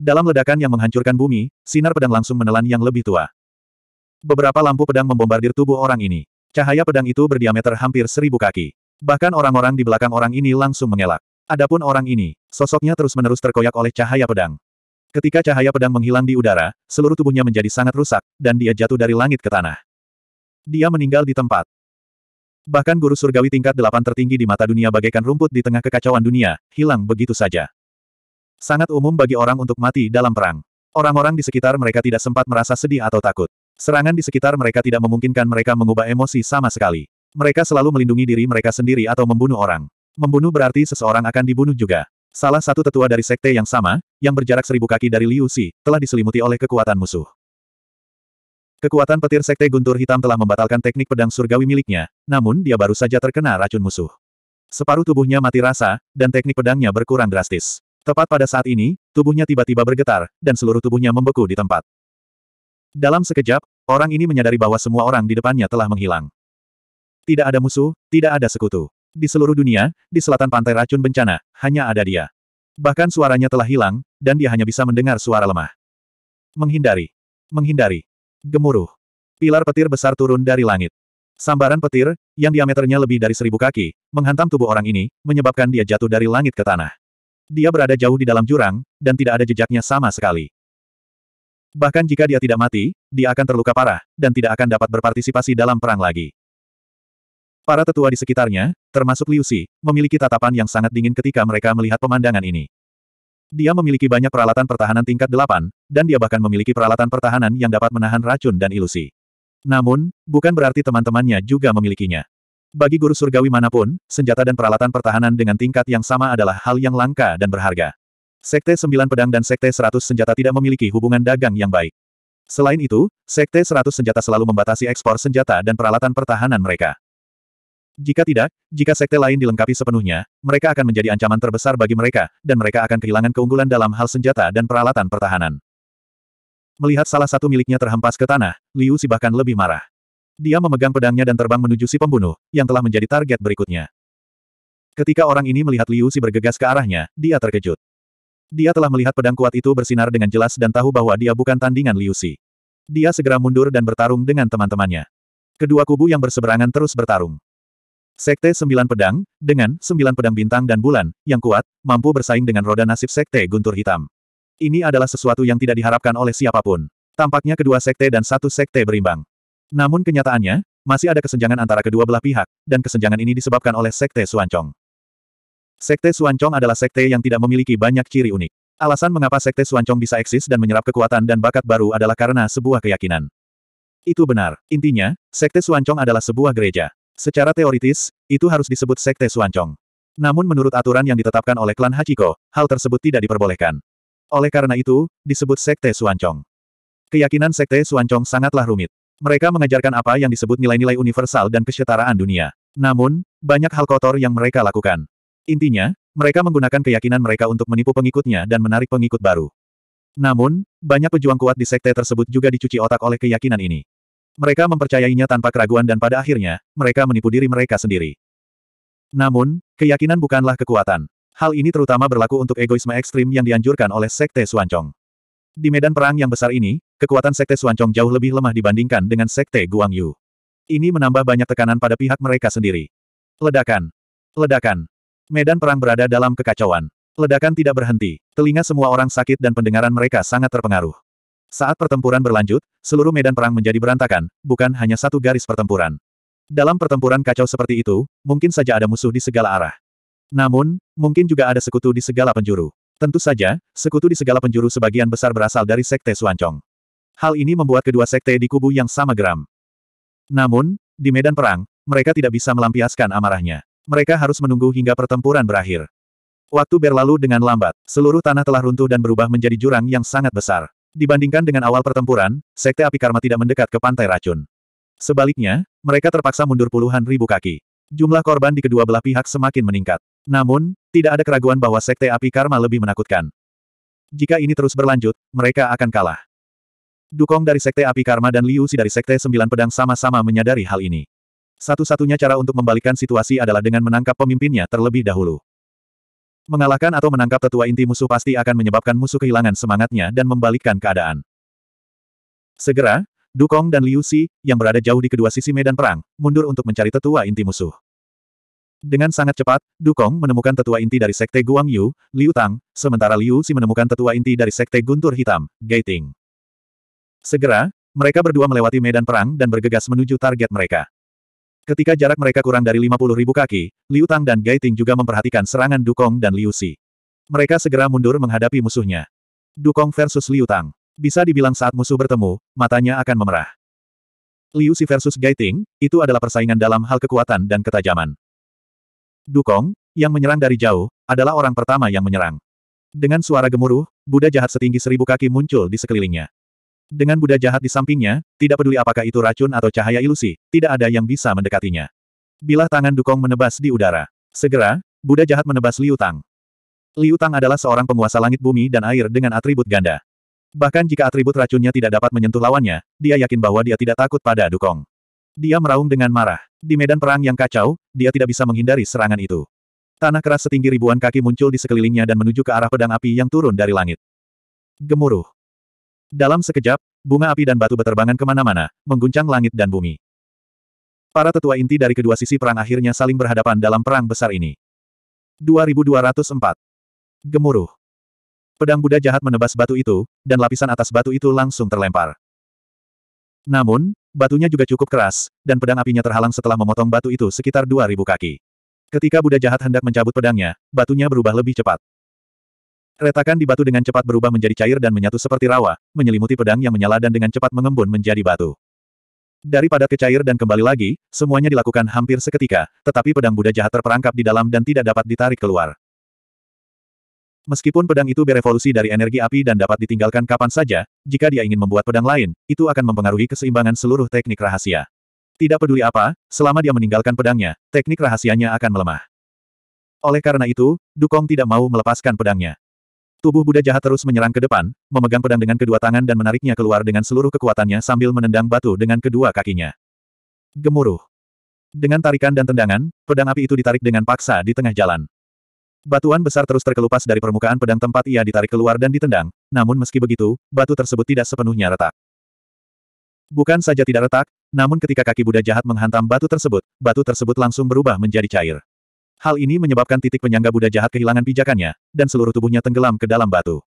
Dalam ledakan yang menghancurkan bumi, sinar pedang langsung menelan yang lebih tua. Beberapa lampu pedang membombardir tubuh orang ini. Cahaya pedang itu berdiameter hampir seribu kaki. Bahkan orang-orang di belakang orang ini langsung mengelak. Adapun orang ini, sosoknya terus-menerus terkoyak oleh cahaya pedang. Ketika cahaya pedang menghilang di udara, seluruh tubuhnya menjadi sangat rusak, dan dia jatuh dari langit ke tanah. Dia meninggal di tempat. Bahkan guru surgawi tingkat delapan tertinggi di mata dunia bagaikan rumput di tengah kekacauan dunia, hilang begitu saja. Sangat umum bagi orang untuk mati dalam perang. Orang-orang di sekitar mereka tidak sempat merasa sedih atau takut. Serangan di sekitar mereka tidak memungkinkan mereka mengubah emosi sama sekali. Mereka selalu melindungi diri mereka sendiri atau membunuh orang. Membunuh berarti seseorang akan dibunuh juga. Salah satu tetua dari sekte yang sama, yang berjarak seribu kaki dari Liu Xi, telah diselimuti oleh kekuatan musuh. Kekuatan petir sekte guntur hitam telah membatalkan teknik pedang surgawi miliknya, namun dia baru saja terkena racun musuh. Separuh tubuhnya mati rasa, dan teknik pedangnya berkurang drastis. Tepat pada saat ini, tubuhnya tiba-tiba bergetar, dan seluruh tubuhnya membeku di tempat. Dalam sekejap, orang ini menyadari bahwa semua orang di depannya telah menghilang. Tidak ada musuh, tidak ada sekutu. Di seluruh dunia, di selatan pantai racun bencana, hanya ada dia. Bahkan suaranya telah hilang, dan dia hanya bisa mendengar suara lemah. Menghindari. Menghindari. Gemuruh. Pilar petir besar turun dari langit. Sambaran petir, yang diameternya lebih dari seribu kaki, menghantam tubuh orang ini, menyebabkan dia jatuh dari langit ke tanah. Dia berada jauh di dalam jurang, dan tidak ada jejaknya sama sekali. Bahkan jika dia tidak mati, dia akan terluka parah, dan tidak akan dapat berpartisipasi dalam perang lagi. Para tetua di sekitarnya, termasuk Liu Xi, memiliki tatapan yang sangat dingin ketika mereka melihat pemandangan ini. Dia memiliki banyak peralatan pertahanan tingkat delapan, dan dia bahkan memiliki peralatan pertahanan yang dapat menahan racun dan ilusi. Namun, bukan berarti teman-temannya juga memilikinya. Bagi guru surgawi manapun, senjata dan peralatan pertahanan dengan tingkat yang sama adalah hal yang langka dan berharga. Sekte Sembilan Pedang dan Sekte Seratus Senjata tidak memiliki hubungan dagang yang baik. Selain itu, Sekte Seratus Senjata selalu membatasi ekspor senjata dan peralatan pertahanan mereka. Jika tidak, jika sekte lain dilengkapi sepenuhnya, mereka akan menjadi ancaman terbesar bagi mereka, dan mereka akan kehilangan keunggulan dalam hal senjata dan peralatan pertahanan. Melihat salah satu miliknya terhempas ke tanah, Liu Si bahkan lebih marah. Dia memegang pedangnya dan terbang menuju si pembunuh, yang telah menjadi target berikutnya. Ketika orang ini melihat Liu Si bergegas ke arahnya, dia terkejut. Dia telah melihat pedang kuat itu bersinar dengan jelas dan tahu bahwa dia bukan tandingan Liu Si. Dia segera mundur dan bertarung dengan teman-temannya. Kedua kubu yang berseberangan terus bertarung. Sekte Sembilan Pedang, dengan sembilan pedang bintang dan bulan, yang kuat, mampu bersaing dengan roda nasib Sekte Guntur Hitam. Ini adalah sesuatu yang tidak diharapkan oleh siapapun. Tampaknya kedua sekte dan satu sekte berimbang. Namun kenyataannya, masih ada kesenjangan antara kedua belah pihak, dan kesenjangan ini disebabkan oleh Sekte Suancong. Sekte Suancong adalah sekte yang tidak memiliki banyak ciri unik. Alasan mengapa Sekte Suancong bisa eksis dan menyerap kekuatan dan bakat baru adalah karena sebuah keyakinan. Itu benar. Intinya, Sekte Suancong adalah sebuah gereja. Secara teoritis, itu harus disebut Sekte Suancong. Namun menurut aturan yang ditetapkan oleh klan Hachiko, hal tersebut tidak diperbolehkan. Oleh karena itu, disebut Sekte Suancong. Keyakinan Sekte Suancong sangatlah rumit. Mereka mengajarkan apa yang disebut nilai-nilai universal dan kesetaraan dunia. Namun, banyak hal kotor yang mereka lakukan. Intinya, mereka menggunakan keyakinan mereka untuk menipu pengikutnya dan menarik pengikut baru. Namun, banyak pejuang kuat di sekte tersebut juga dicuci otak oleh keyakinan ini. Mereka mempercayainya tanpa keraguan dan pada akhirnya, mereka menipu diri mereka sendiri. Namun, keyakinan bukanlah kekuatan. Hal ini terutama berlaku untuk egoisme ekstrim yang dianjurkan oleh Sekte Suancong. Di medan perang yang besar ini, kekuatan Sekte Suancong jauh lebih lemah dibandingkan dengan Sekte Guangyu. Ini menambah banyak tekanan pada pihak mereka sendiri. Ledakan. Ledakan. Medan perang berada dalam kekacauan. Ledakan tidak berhenti. Telinga semua orang sakit dan pendengaran mereka sangat terpengaruh. Saat pertempuran berlanjut, seluruh medan perang menjadi berantakan, bukan hanya satu garis pertempuran. Dalam pertempuran kacau seperti itu, mungkin saja ada musuh di segala arah. Namun, mungkin juga ada sekutu di segala penjuru. Tentu saja, sekutu di segala penjuru sebagian besar berasal dari Sekte Suancong. Hal ini membuat kedua sekte di kubu yang sama geram. Namun, di medan perang, mereka tidak bisa melampiaskan amarahnya. Mereka harus menunggu hingga pertempuran berakhir. Waktu berlalu dengan lambat, seluruh tanah telah runtuh dan berubah menjadi jurang yang sangat besar. Dibandingkan dengan awal pertempuran, Sekte Api Karma tidak mendekat ke pantai racun. Sebaliknya, mereka terpaksa mundur puluhan ribu kaki. Jumlah korban di kedua belah pihak semakin meningkat. Namun, tidak ada keraguan bahwa Sekte Api Karma lebih menakutkan. Jika ini terus berlanjut, mereka akan kalah. Dukong dari Sekte Api Karma dan Liu Si dari Sekte Sembilan Pedang sama-sama menyadari hal ini. Satu-satunya cara untuk membalikkan situasi adalah dengan menangkap pemimpinnya terlebih dahulu. Mengalahkan atau menangkap tetua inti musuh pasti akan menyebabkan musuh kehilangan semangatnya dan membalikkan keadaan. Segera, Dukong dan Liu Xi, yang berada jauh di kedua sisi medan perang, mundur untuk mencari tetua inti musuh. Dengan sangat cepat, Dukong menemukan tetua inti dari Sekte Guang Yu, Liu Tang, sementara Liu Xi menemukan tetua inti dari Sekte Guntur Hitam, Ting. Segera, mereka berdua melewati medan perang dan bergegas menuju target mereka. Ketika jarak mereka kurang dari 50 ribu kaki, Liu Tang dan Gai Ting juga memperhatikan serangan Dukong dan Liu Si. Mereka segera mundur menghadapi musuhnya. Dukong versus Liu Tang. Bisa dibilang saat musuh bertemu, matanya akan memerah. Liu Si versus Gai Ting, itu adalah persaingan dalam hal kekuatan dan ketajaman. Dukong, yang menyerang dari jauh, adalah orang pertama yang menyerang. Dengan suara gemuruh, Buddha jahat setinggi seribu kaki muncul di sekelilingnya. Dengan Buddha jahat di sampingnya, tidak peduli apakah itu racun atau cahaya ilusi, tidak ada yang bisa mendekatinya. Bilah tangan Dukong menebas di udara. Segera, Buddha jahat menebas Liu Tang. Liu Tang adalah seorang penguasa langit bumi dan air dengan atribut ganda. Bahkan jika atribut racunnya tidak dapat menyentuh lawannya, dia yakin bahwa dia tidak takut pada Dukong. Dia meraung dengan marah. Di medan perang yang kacau, dia tidak bisa menghindari serangan itu. Tanah keras setinggi ribuan kaki muncul di sekelilingnya dan menuju ke arah pedang api yang turun dari langit. Gemuruh. Dalam sekejap, bunga api dan batu beterbangan kemana-mana, mengguncang langit dan bumi. Para tetua inti dari kedua sisi perang akhirnya saling berhadapan dalam perang besar ini. 2204. Gemuruh. Pedang Buddha jahat menebas batu itu, dan lapisan atas batu itu langsung terlempar. Namun, batunya juga cukup keras, dan pedang apinya terhalang setelah memotong batu itu sekitar 2000 kaki. Ketika Buddha jahat hendak mencabut pedangnya, batunya berubah lebih cepat. Retakan di batu dengan cepat berubah menjadi cair dan menyatu seperti rawa, menyelimuti pedang yang menyala dan dengan cepat mengembun menjadi batu. Dari padat ke cair dan kembali lagi, semuanya dilakukan hampir seketika, tetapi pedang Buddha jahat terperangkap di dalam dan tidak dapat ditarik keluar. Meskipun pedang itu berevolusi dari energi api dan dapat ditinggalkan kapan saja, jika dia ingin membuat pedang lain, itu akan mempengaruhi keseimbangan seluruh teknik rahasia. Tidak peduli apa, selama dia meninggalkan pedangnya, teknik rahasianya akan melemah. Oleh karena itu, Dukong tidak mau melepaskan pedangnya. Tubuh Buddha jahat terus menyerang ke depan, memegang pedang dengan kedua tangan dan menariknya keluar dengan seluruh kekuatannya sambil menendang batu dengan kedua kakinya. Gemuruh. Dengan tarikan dan tendangan, pedang api itu ditarik dengan paksa di tengah jalan. Batuan besar terus terkelupas dari permukaan pedang tempat ia ditarik keluar dan ditendang, namun meski begitu, batu tersebut tidak sepenuhnya retak. Bukan saja tidak retak, namun ketika kaki Buddha jahat menghantam batu tersebut, batu tersebut langsung berubah menjadi cair. Hal ini menyebabkan titik penyangga Buddha jahat kehilangan pijakannya, dan seluruh tubuhnya tenggelam ke dalam batu.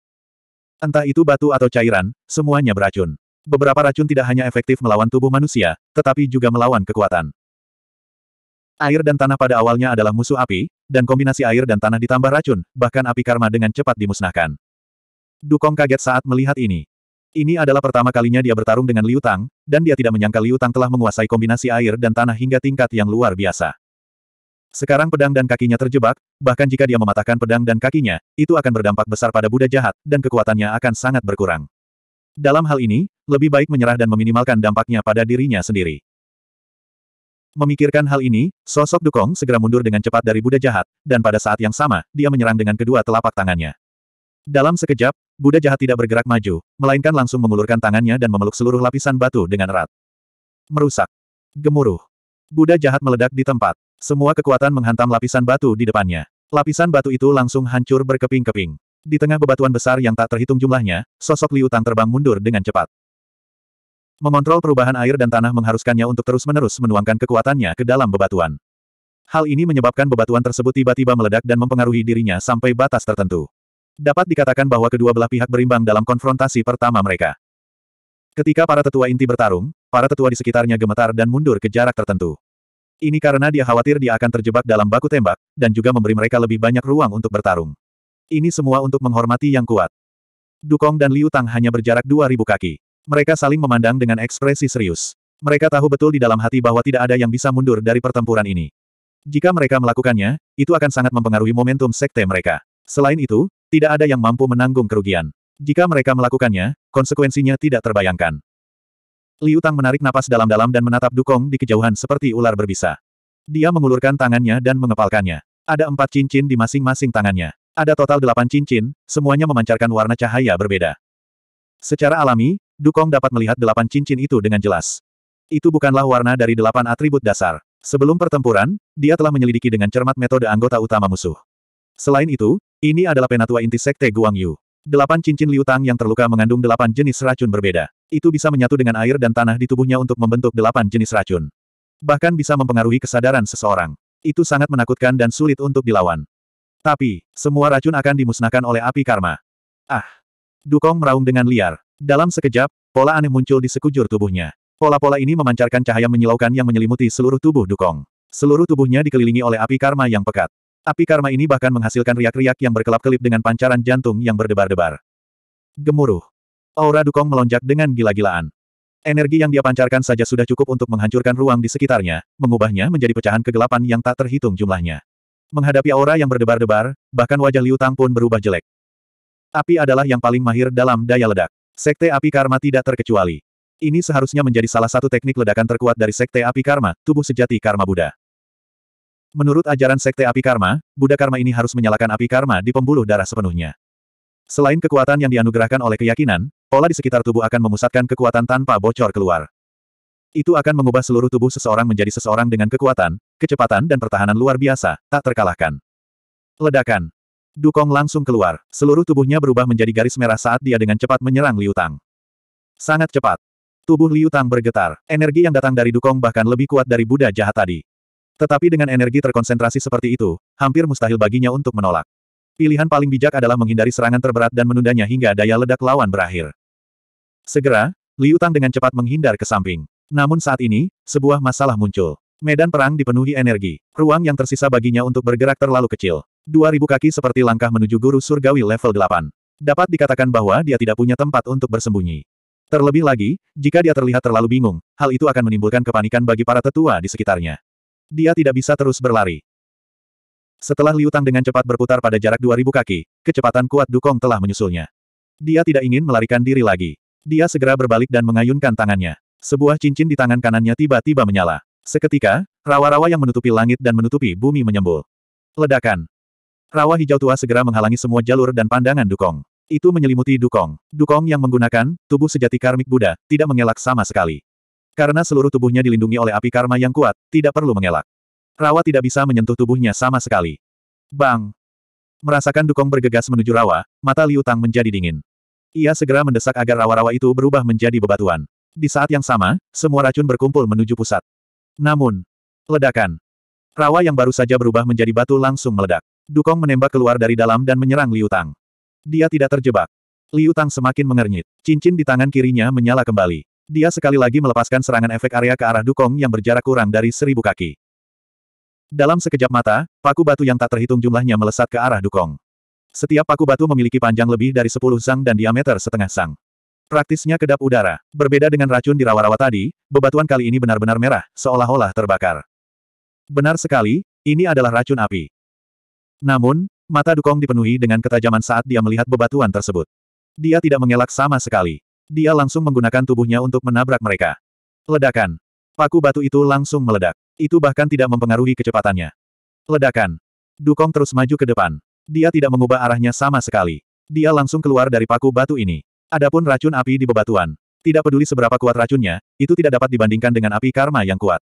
Entah itu batu atau cairan, semuanya beracun. Beberapa racun tidak hanya efektif melawan tubuh manusia, tetapi juga melawan kekuatan. Air dan tanah pada awalnya adalah musuh api, dan kombinasi air dan tanah ditambah racun, bahkan api karma dengan cepat dimusnahkan. Dukong kaget saat melihat ini. Ini adalah pertama kalinya dia bertarung dengan Liu Tang, dan dia tidak menyangka Liu Tang telah menguasai kombinasi air dan tanah hingga tingkat yang luar biasa. Sekarang pedang dan kakinya terjebak, bahkan jika dia mematahkan pedang dan kakinya, itu akan berdampak besar pada Buddha jahat, dan kekuatannya akan sangat berkurang. Dalam hal ini, lebih baik menyerah dan meminimalkan dampaknya pada dirinya sendiri. Memikirkan hal ini, sosok Dukong segera mundur dengan cepat dari Buddha jahat, dan pada saat yang sama, dia menyerang dengan kedua telapak tangannya. Dalam sekejap, Buddha jahat tidak bergerak maju, melainkan langsung mengulurkan tangannya dan memeluk seluruh lapisan batu dengan erat. Merusak. Gemuruh. Buddha jahat meledak di tempat. Semua kekuatan menghantam lapisan batu di depannya. Lapisan batu itu langsung hancur berkeping-keping. Di tengah bebatuan besar yang tak terhitung jumlahnya, sosok Liu Tang terbang mundur dengan cepat. Mengontrol perubahan air dan tanah mengharuskannya untuk terus-menerus menuangkan kekuatannya ke dalam bebatuan. Hal ini menyebabkan bebatuan tersebut tiba-tiba meledak dan mempengaruhi dirinya sampai batas tertentu. Dapat dikatakan bahwa kedua belah pihak berimbang dalam konfrontasi pertama mereka. Ketika para tetua inti bertarung, para tetua di sekitarnya gemetar dan mundur ke jarak tertentu. Ini karena dia khawatir dia akan terjebak dalam baku tembak, dan juga memberi mereka lebih banyak ruang untuk bertarung. Ini semua untuk menghormati yang kuat. Dukong dan Liu Tang hanya berjarak 2000 kaki. Mereka saling memandang dengan ekspresi serius. Mereka tahu betul di dalam hati bahwa tidak ada yang bisa mundur dari pertempuran ini. Jika mereka melakukannya, itu akan sangat mempengaruhi momentum sekte mereka. Selain itu, tidak ada yang mampu menanggung kerugian. Jika mereka melakukannya, konsekuensinya tidak terbayangkan. Liu Tang menarik napas dalam-dalam dan menatap Dukong di kejauhan seperti ular berbisa. Dia mengulurkan tangannya dan mengepalkannya. Ada empat cincin di masing-masing tangannya. Ada total delapan cincin, semuanya memancarkan warna cahaya berbeda. Secara alami, Dukong dapat melihat delapan cincin itu dengan jelas. Itu bukanlah warna dari delapan atribut dasar. Sebelum pertempuran, dia telah menyelidiki dengan cermat metode anggota utama musuh. Selain itu, ini adalah penatua inti sekte Guangyu. Delapan cincin liutang yang terluka mengandung delapan jenis racun berbeda. Itu bisa menyatu dengan air dan tanah di tubuhnya untuk membentuk delapan jenis racun. Bahkan bisa mempengaruhi kesadaran seseorang. Itu sangat menakutkan dan sulit untuk dilawan. Tapi, semua racun akan dimusnahkan oleh api karma. Ah! Dukong meraung dengan liar. Dalam sekejap, pola aneh muncul di sekujur tubuhnya. Pola-pola ini memancarkan cahaya menyilaukan yang menyelimuti seluruh tubuh Dukong. Seluruh tubuhnya dikelilingi oleh api karma yang pekat. Api karma ini bahkan menghasilkan riak-riak yang berkelap-kelip dengan pancaran jantung yang berdebar-debar. Gemuruh. Aura Dukong melonjak dengan gila-gilaan. Energi yang dia pancarkan saja sudah cukup untuk menghancurkan ruang di sekitarnya, mengubahnya menjadi pecahan kegelapan yang tak terhitung jumlahnya. Menghadapi aura yang berdebar-debar, bahkan wajah Liu Tang pun berubah jelek. Api adalah yang paling mahir dalam daya ledak. Sekte api karma tidak terkecuali. Ini seharusnya menjadi salah satu teknik ledakan terkuat dari sekte api karma, tubuh sejati karma Buddha. Menurut ajaran Sekte Api Karma, Buddha Karma ini harus menyalakan api karma di pembuluh darah sepenuhnya. Selain kekuatan yang dianugerahkan oleh keyakinan, pola di sekitar tubuh akan memusatkan kekuatan tanpa bocor keluar. Itu akan mengubah seluruh tubuh seseorang menjadi seseorang dengan kekuatan, kecepatan dan pertahanan luar biasa, tak terkalahkan. Ledakan. Dukong langsung keluar, seluruh tubuhnya berubah menjadi garis merah saat dia dengan cepat menyerang Liu Tang. Sangat cepat. Tubuh Liu Tang bergetar, energi yang datang dari Dukong bahkan lebih kuat dari Buddha jahat tadi. Tetapi dengan energi terkonsentrasi seperti itu, hampir mustahil baginya untuk menolak. Pilihan paling bijak adalah menghindari serangan terberat dan menundanya hingga daya ledak lawan berakhir. Segera, Liu Tang dengan cepat menghindar ke samping. Namun saat ini, sebuah masalah muncul. Medan perang dipenuhi energi. Ruang yang tersisa baginya untuk bergerak terlalu kecil. 2000 kaki seperti langkah menuju guru surgawi level 8. Dapat dikatakan bahwa dia tidak punya tempat untuk bersembunyi. Terlebih lagi, jika dia terlihat terlalu bingung, hal itu akan menimbulkan kepanikan bagi para tetua di sekitarnya. Dia tidak bisa terus berlari. Setelah Liu dengan cepat berputar pada jarak 2000 kaki, kecepatan kuat Dukong telah menyusulnya. Dia tidak ingin melarikan diri lagi. Dia segera berbalik dan mengayunkan tangannya. Sebuah cincin di tangan kanannya tiba-tiba menyala. Seketika, rawa-rawa yang menutupi langit dan menutupi bumi menyembul. Ledakan. Rawa hijau tua segera menghalangi semua jalur dan pandangan Dukong. Itu menyelimuti Dukong. Dukong yang menggunakan tubuh sejati karmik Buddha tidak mengelak sama sekali. Karena seluruh tubuhnya dilindungi oleh api karma yang kuat, tidak perlu mengelak. Rawa tidak bisa menyentuh tubuhnya sama sekali. Bang! Merasakan dukong bergegas menuju rawa, mata Liu Tang menjadi dingin. Ia segera mendesak agar rawa-rawa itu berubah menjadi bebatuan. Di saat yang sama, semua racun berkumpul menuju pusat. Namun, ledakan. Rawa yang baru saja berubah menjadi batu langsung meledak. Dukong menembak keluar dari dalam dan menyerang Liu Tang. Dia tidak terjebak. Liu Tang semakin mengernyit. Cincin di tangan kirinya menyala kembali. Dia sekali lagi melepaskan serangan efek area ke arah Dukong yang berjarak kurang dari seribu kaki. Dalam sekejap mata, paku batu yang tak terhitung jumlahnya melesat ke arah Dukong. Setiap paku batu memiliki panjang lebih dari sepuluh sang dan diameter setengah sang. Praktisnya kedap udara. Berbeda dengan racun di rawa-rawa tadi, bebatuan kali ini benar-benar merah, seolah-olah terbakar. Benar sekali, ini adalah racun api. Namun, mata Dukong dipenuhi dengan ketajaman saat dia melihat bebatuan tersebut. Dia tidak mengelak sama sekali. Dia langsung menggunakan tubuhnya untuk menabrak mereka. Ledakan. Paku batu itu langsung meledak. Itu bahkan tidak mempengaruhi kecepatannya. Ledakan. Dukong terus maju ke depan. Dia tidak mengubah arahnya sama sekali. Dia langsung keluar dari paku batu ini. Adapun racun api di bebatuan. Tidak peduli seberapa kuat racunnya, itu tidak dapat dibandingkan dengan api karma yang kuat.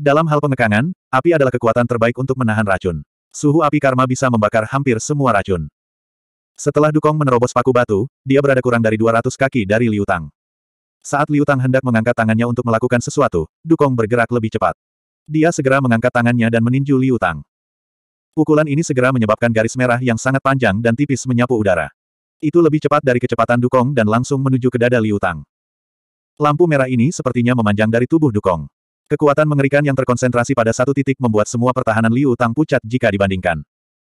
Dalam hal pengekangan, api adalah kekuatan terbaik untuk menahan racun. Suhu api karma bisa membakar hampir semua racun. Setelah Dukong menerobos paku batu, dia berada kurang dari 200 kaki dari Liu Tang. Saat Liu Tang hendak mengangkat tangannya untuk melakukan sesuatu, Dukong bergerak lebih cepat. Dia segera mengangkat tangannya dan meninju Liu Tang. Pukulan ini segera menyebabkan garis merah yang sangat panjang dan tipis menyapu udara. Itu lebih cepat dari kecepatan Dukong dan langsung menuju ke dada Liu Tang. Lampu merah ini sepertinya memanjang dari tubuh Dukong. Kekuatan mengerikan yang terkonsentrasi pada satu titik membuat semua pertahanan Liu Tang pucat jika dibandingkan.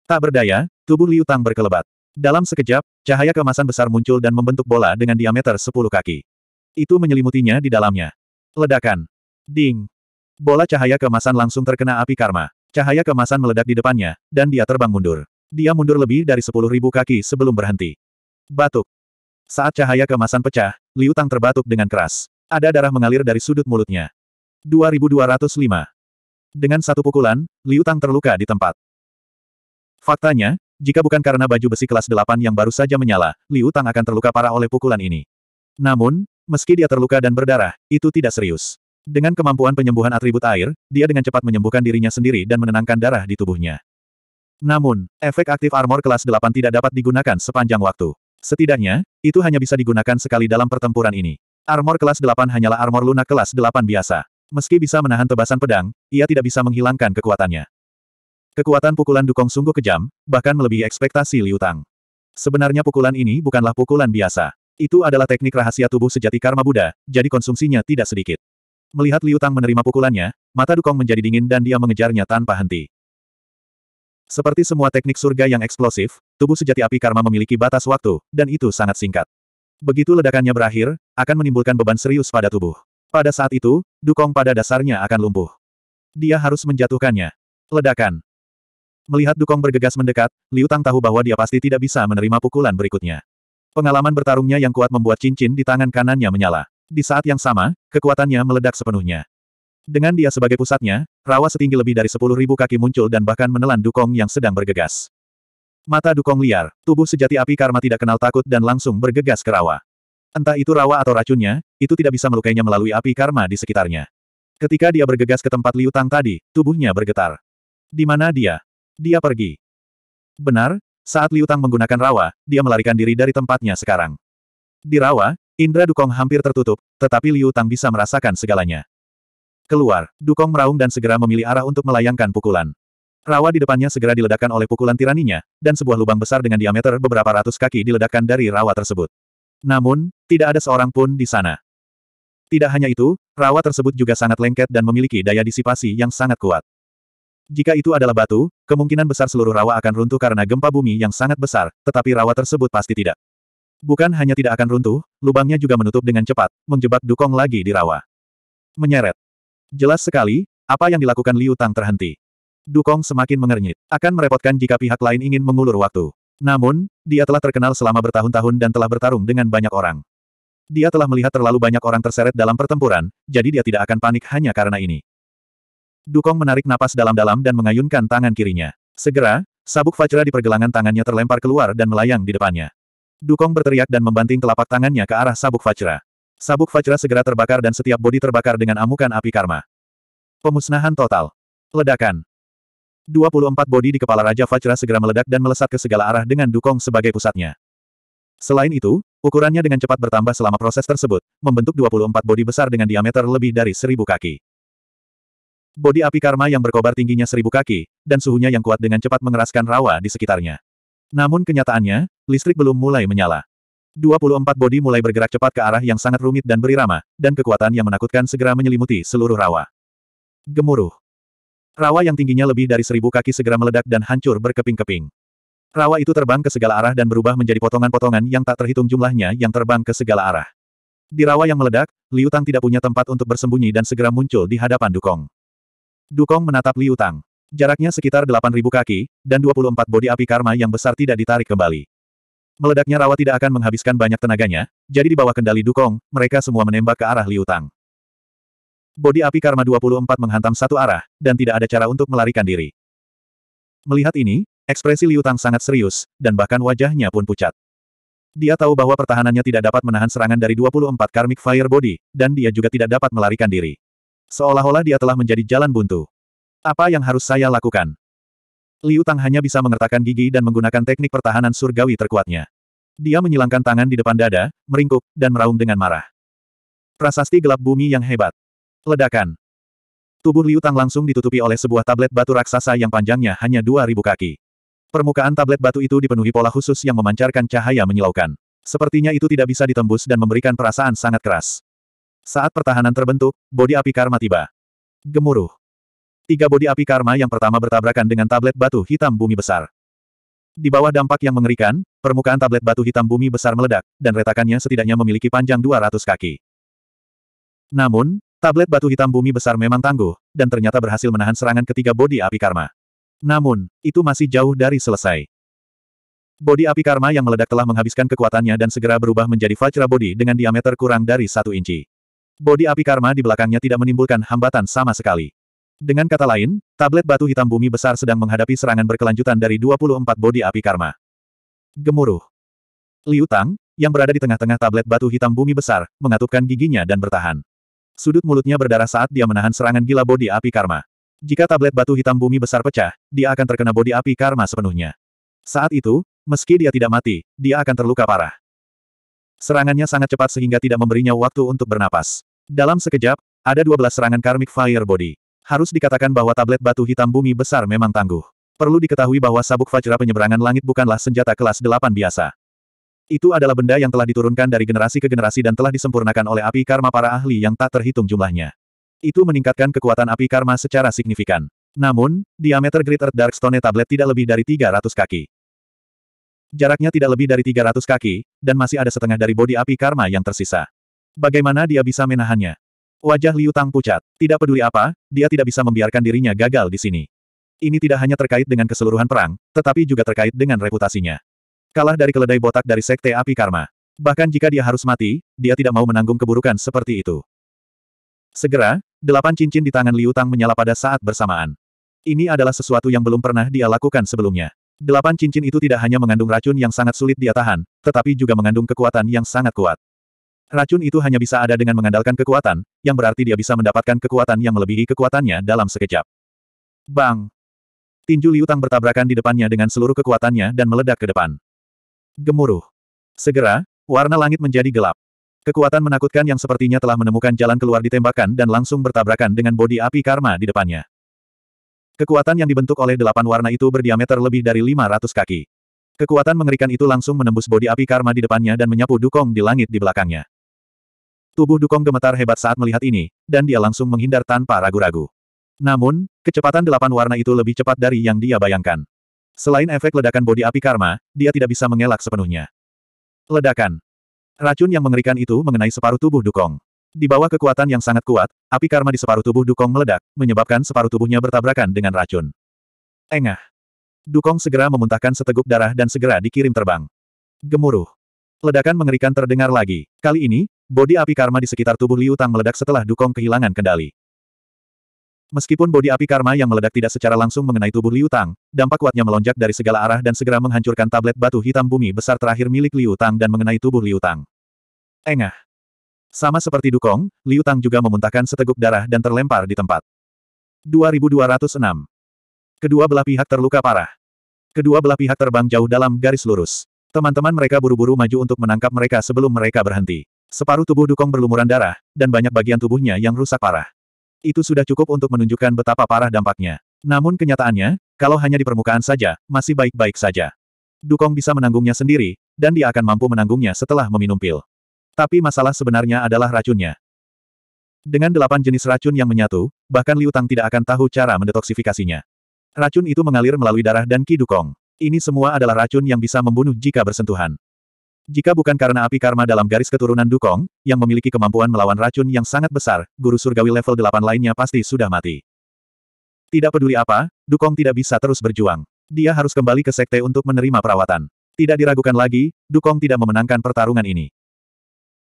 Tak berdaya, tubuh Liu Tang berkelebat. Dalam sekejap, cahaya kemasan besar muncul dan membentuk bola dengan diameter 10 kaki. Itu menyelimutinya di dalamnya. Ledakan. Ding. Bola cahaya kemasan langsung terkena api karma. Cahaya kemasan meledak di depannya, dan dia terbang mundur. Dia mundur lebih dari 10.000 kaki sebelum berhenti. Batuk. Saat cahaya kemasan pecah, Liu Tang terbatuk dengan keras. Ada darah mengalir dari sudut mulutnya. 2205. Dengan satu pukulan, Liu Tang terluka di tempat. Faktanya, jika bukan karena baju besi kelas 8 yang baru saja menyala, Liu Tang akan terluka parah oleh pukulan ini. Namun, meski dia terluka dan berdarah, itu tidak serius. Dengan kemampuan penyembuhan atribut air, dia dengan cepat menyembuhkan dirinya sendiri dan menenangkan darah di tubuhnya. Namun, efek aktif armor kelas 8 tidak dapat digunakan sepanjang waktu. Setidaknya, itu hanya bisa digunakan sekali dalam pertempuran ini. Armor kelas 8 hanyalah armor lunak kelas 8 biasa. Meski bisa menahan tebasan pedang, ia tidak bisa menghilangkan kekuatannya. Kekuatan pukulan Dukong sungguh kejam, bahkan melebihi ekspektasi Liu Tang. Sebenarnya pukulan ini bukanlah pukulan biasa. Itu adalah teknik rahasia tubuh sejati karma Buddha, jadi konsumsinya tidak sedikit. Melihat Liu Tang menerima pukulannya, mata Dukong menjadi dingin dan dia mengejarnya tanpa henti. Seperti semua teknik surga yang eksplosif, tubuh sejati api karma memiliki batas waktu, dan itu sangat singkat. Begitu ledakannya berakhir, akan menimbulkan beban serius pada tubuh. Pada saat itu, Dukong pada dasarnya akan lumpuh. Dia harus menjatuhkannya. Ledakan. Melihat Dukong bergegas mendekat, Liu Tang tahu bahwa dia pasti tidak bisa menerima pukulan berikutnya. Pengalaman bertarungnya yang kuat membuat cincin di tangan kanannya menyala. Di saat yang sama, kekuatannya meledak sepenuhnya. Dengan dia sebagai pusatnya, rawa setinggi lebih dari sepuluh ribu kaki muncul dan bahkan menelan Dukong yang sedang bergegas. Mata Dukong liar, tubuh sejati api karma tidak kenal takut dan langsung bergegas ke rawa. Entah itu rawa atau racunnya, itu tidak bisa melukainya melalui api karma di sekitarnya. Ketika dia bergegas ke tempat Liu Tang tadi, tubuhnya bergetar. Di mana dia? Dia pergi. Benar, saat Liu Tang menggunakan rawa, dia melarikan diri dari tempatnya sekarang. Di rawa, Indra Dukong hampir tertutup, tetapi Liu Tang bisa merasakan segalanya. Keluar, Dukong meraung dan segera memilih arah untuk melayangkan pukulan. Rawa di depannya segera diledakkan oleh pukulan tiraninya, dan sebuah lubang besar dengan diameter beberapa ratus kaki diledakkan dari rawa tersebut. Namun, tidak ada seorang pun di sana. Tidak hanya itu, rawa tersebut juga sangat lengket dan memiliki daya disipasi yang sangat kuat. Jika itu adalah batu, kemungkinan besar seluruh rawa akan runtuh karena gempa bumi yang sangat besar, tetapi rawa tersebut pasti tidak. Bukan hanya tidak akan runtuh, lubangnya juga menutup dengan cepat, menjebak dukong lagi di rawa. Menyeret. Jelas sekali, apa yang dilakukan Liu Tang terhenti. Dukong semakin mengernyit. Akan merepotkan jika pihak lain ingin mengulur waktu. Namun, dia telah terkenal selama bertahun-tahun dan telah bertarung dengan banyak orang. Dia telah melihat terlalu banyak orang terseret dalam pertempuran, jadi dia tidak akan panik hanya karena ini. Dukong menarik napas dalam-dalam dan mengayunkan tangan kirinya. Segera, sabuk Vajra di pergelangan tangannya terlempar keluar dan melayang di depannya. Dukong berteriak dan membanting telapak tangannya ke arah sabuk Vajra. Sabuk Vajra segera terbakar dan setiap bodi terbakar dengan amukan api karma. Pemusnahan total. Ledakan. 24 bodi di kepala Raja Vajra segera meledak dan melesat ke segala arah dengan Dukong sebagai pusatnya. Selain itu, ukurannya dengan cepat bertambah selama proses tersebut, membentuk 24 bodi besar dengan diameter lebih dari 1000 kaki. Bodi api karma yang berkobar tingginya seribu kaki, dan suhunya yang kuat dengan cepat mengeraskan rawa di sekitarnya. Namun kenyataannya, listrik belum mulai menyala. 24 bodi mulai bergerak cepat ke arah yang sangat rumit dan berirama, dan kekuatan yang menakutkan segera menyelimuti seluruh rawa. Gemuruh. Rawa yang tingginya lebih dari seribu kaki segera meledak dan hancur berkeping-keping. Rawa itu terbang ke segala arah dan berubah menjadi potongan-potongan yang tak terhitung jumlahnya yang terbang ke segala arah. Di rawa yang meledak, Liu Tang tidak punya tempat untuk bersembunyi dan segera muncul di hadapan Dukong. Dukong menatap Liu Tang. Jaraknya sekitar 8.000 kaki, dan 24 bodi api karma yang besar tidak ditarik kembali. Meledaknya rawa tidak akan menghabiskan banyak tenaganya, jadi di bawah kendali Dukong, mereka semua menembak ke arah Liu Tang. Bodi api karma 24 menghantam satu arah, dan tidak ada cara untuk melarikan diri. Melihat ini, ekspresi Liu Tang sangat serius, dan bahkan wajahnya pun pucat. Dia tahu bahwa pertahanannya tidak dapat menahan serangan dari 24 karmic fire body, dan dia juga tidak dapat melarikan diri. Seolah-olah dia telah menjadi jalan buntu. Apa yang harus saya lakukan? Liu Tang hanya bisa mengertakkan gigi dan menggunakan teknik pertahanan surgawi terkuatnya. Dia menyilangkan tangan di depan dada, meringkuk, dan meraung dengan marah. Prasasti gelap bumi yang hebat. Ledakan. Tubuh Liu Tang langsung ditutupi oleh sebuah tablet batu raksasa yang panjangnya hanya 2.000 kaki. Permukaan tablet batu itu dipenuhi pola khusus yang memancarkan cahaya menyilaukan. Sepertinya itu tidak bisa ditembus dan memberikan perasaan sangat keras. Saat pertahanan terbentuk, bodi api karma tiba. Gemuruh. Tiga bodi api karma yang pertama bertabrakan dengan tablet batu hitam bumi besar. Di bawah dampak yang mengerikan, permukaan tablet batu hitam bumi besar meledak, dan retakannya setidaknya memiliki panjang 200 kaki. Namun, tablet batu hitam bumi besar memang tangguh, dan ternyata berhasil menahan serangan ketiga bodi api karma. Namun, itu masih jauh dari selesai. Bodi api karma yang meledak telah menghabiskan kekuatannya dan segera berubah menjadi Vajra Bodi dengan diameter kurang dari satu inci. Bodi api karma di belakangnya tidak menimbulkan hambatan sama sekali. Dengan kata lain, tablet batu hitam bumi besar sedang menghadapi serangan berkelanjutan dari 24 bodi api karma. Gemuruh. Liu Tang, yang berada di tengah-tengah tablet batu hitam bumi besar, mengatupkan giginya dan bertahan. Sudut mulutnya berdarah saat dia menahan serangan gila bodi api karma. Jika tablet batu hitam bumi besar pecah, dia akan terkena bodi api karma sepenuhnya. Saat itu, meski dia tidak mati, dia akan terluka parah. Serangannya sangat cepat sehingga tidak memberinya waktu untuk bernapas. Dalam sekejap, ada 12 serangan Karmic fire body. Harus dikatakan bahwa tablet batu hitam bumi besar memang tangguh. Perlu diketahui bahwa sabuk Fajra penyeberangan langit bukanlah senjata kelas 8 biasa. Itu adalah benda yang telah diturunkan dari generasi ke generasi dan telah disempurnakan oleh api karma para ahli yang tak terhitung jumlahnya. Itu meningkatkan kekuatan api karma secara signifikan. Namun, diameter Great Earth Darkstone tablet tidak lebih dari 300 kaki. Jaraknya tidak lebih dari 300 kaki, dan masih ada setengah dari bodi api karma yang tersisa. Bagaimana dia bisa menahannya? Wajah Liu Tang pucat. Tidak peduli apa, dia tidak bisa membiarkan dirinya gagal di sini. Ini tidak hanya terkait dengan keseluruhan perang, tetapi juga terkait dengan reputasinya. Kalah dari keledai botak dari Sekte Api Karma. Bahkan jika dia harus mati, dia tidak mau menanggung keburukan seperti itu. Segera, delapan cincin di tangan Liu Tang menyala pada saat bersamaan. Ini adalah sesuatu yang belum pernah dia lakukan sebelumnya. Delapan cincin itu tidak hanya mengandung racun yang sangat sulit dia tahan, tetapi juga mengandung kekuatan yang sangat kuat. Racun itu hanya bisa ada dengan mengandalkan kekuatan, yang berarti dia bisa mendapatkan kekuatan yang melebihi kekuatannya dalam sekejap. Bang! Tinju Liutang bertabrakan di depannya dengan seluruh kekuatannya dan meledak ke depan. Gemuruh. Segera, warna langit menjadi gelap. Kekuatan menakutkan yang sepertinya telah menemukan jalan keluar ditembakkan dan langsung bertabrakan dengan bodi api karma di depannya. Kekuatan yang dibentuk oleh delapan warna itu berdiameter lebih dari 500 kaki. Kekuatan mengerikan itu langsung menembus bodi api karma di depannya dan menyapu Dukong di langit di belakangnya. Tubuh Dukong gemetar hebat saat melihat ini, dan dia langsung menghindar tanpa ragu-ragu. Namun, kecepatan delapan warna itu lebih cepat dari yang dia bayangkan. Selain efek ledakan bodi api karma, dia tidak bisa mengelak sepenuhnya. Ledakan. Racun yang mengerikan itu mengenai separuh tubuh Dukong. Di bawah kekuatan yang sangat kuat, api karma di separuh tubuh Dukong meledak, menyebabkan separuh tubuhnya bertabrakan dengan racun. Engah. Dukong segera memuntahkan seteguk darah dan segera dikirim terbang. Gemuruh. Ledakan mengerikan terdengar lagi. Kali ini, bodi api karma di sekitar tubuh Liu Tang meledak setelah Dukong kehilangan kendali. Meskipun bodi api karma yang meledak tidak secara langsung mengenai tubuh Liu Tang, dampak kuatnya melonjak dari segala arah dan segera menghancurkan tablet batu hitam bumi besar terakhir milik Liu Tang dan mengenai tubuh Liu Tang. Engah. Sama seperti Dukong, Liu Tang juga memuntahkan seteguk darah dan terlempar di tempat. 2206. Kedua belah pihak terluka parah. Kedua belah pihak terbang jauh dalam garis lurus. Teman-teman mereka buru-buru maju untuk menangkap mereka sebelum mereka berhenti. Separuh tubuh Dukong berlumuran darah, dan banyak bagian tubuhnya yang rusak parah. Itu sudah cukup untuk menunjukkan betapa parah dampaknya. Namun kenyataannya, kalau hanya di permukaan saja, masih baik-baik saja. Dukong bisa menanggungnya sendiri, dan dia akan mampu menanggungnya setelah meminum pil. Tapi masalah sebenarnya adalah racunnya. Dengan delapan jenis racun yang menyatu, bahkan Liu Tang tidak akan tahu cara mendetoksifikasinya. Racun itu mengalir melalui darah dan Ki Dukong. Ini semua adalah racun yang bisa membunuh jika bersentuhan. Jika bukan karena api karma dalam garis keturunan Dukong, yang memiliki kemampuan melawan racun yang sangat besar, guru surgawi level 8 lainnya pasti sudah mati. Tidak peduli apa, Dukong tidak bisa terus berjuang. Dia harus kembali ke sekte untuk menerima perawatan. Tidak diragukan lagi, Dukong tidak memenangkan pertarungan ini.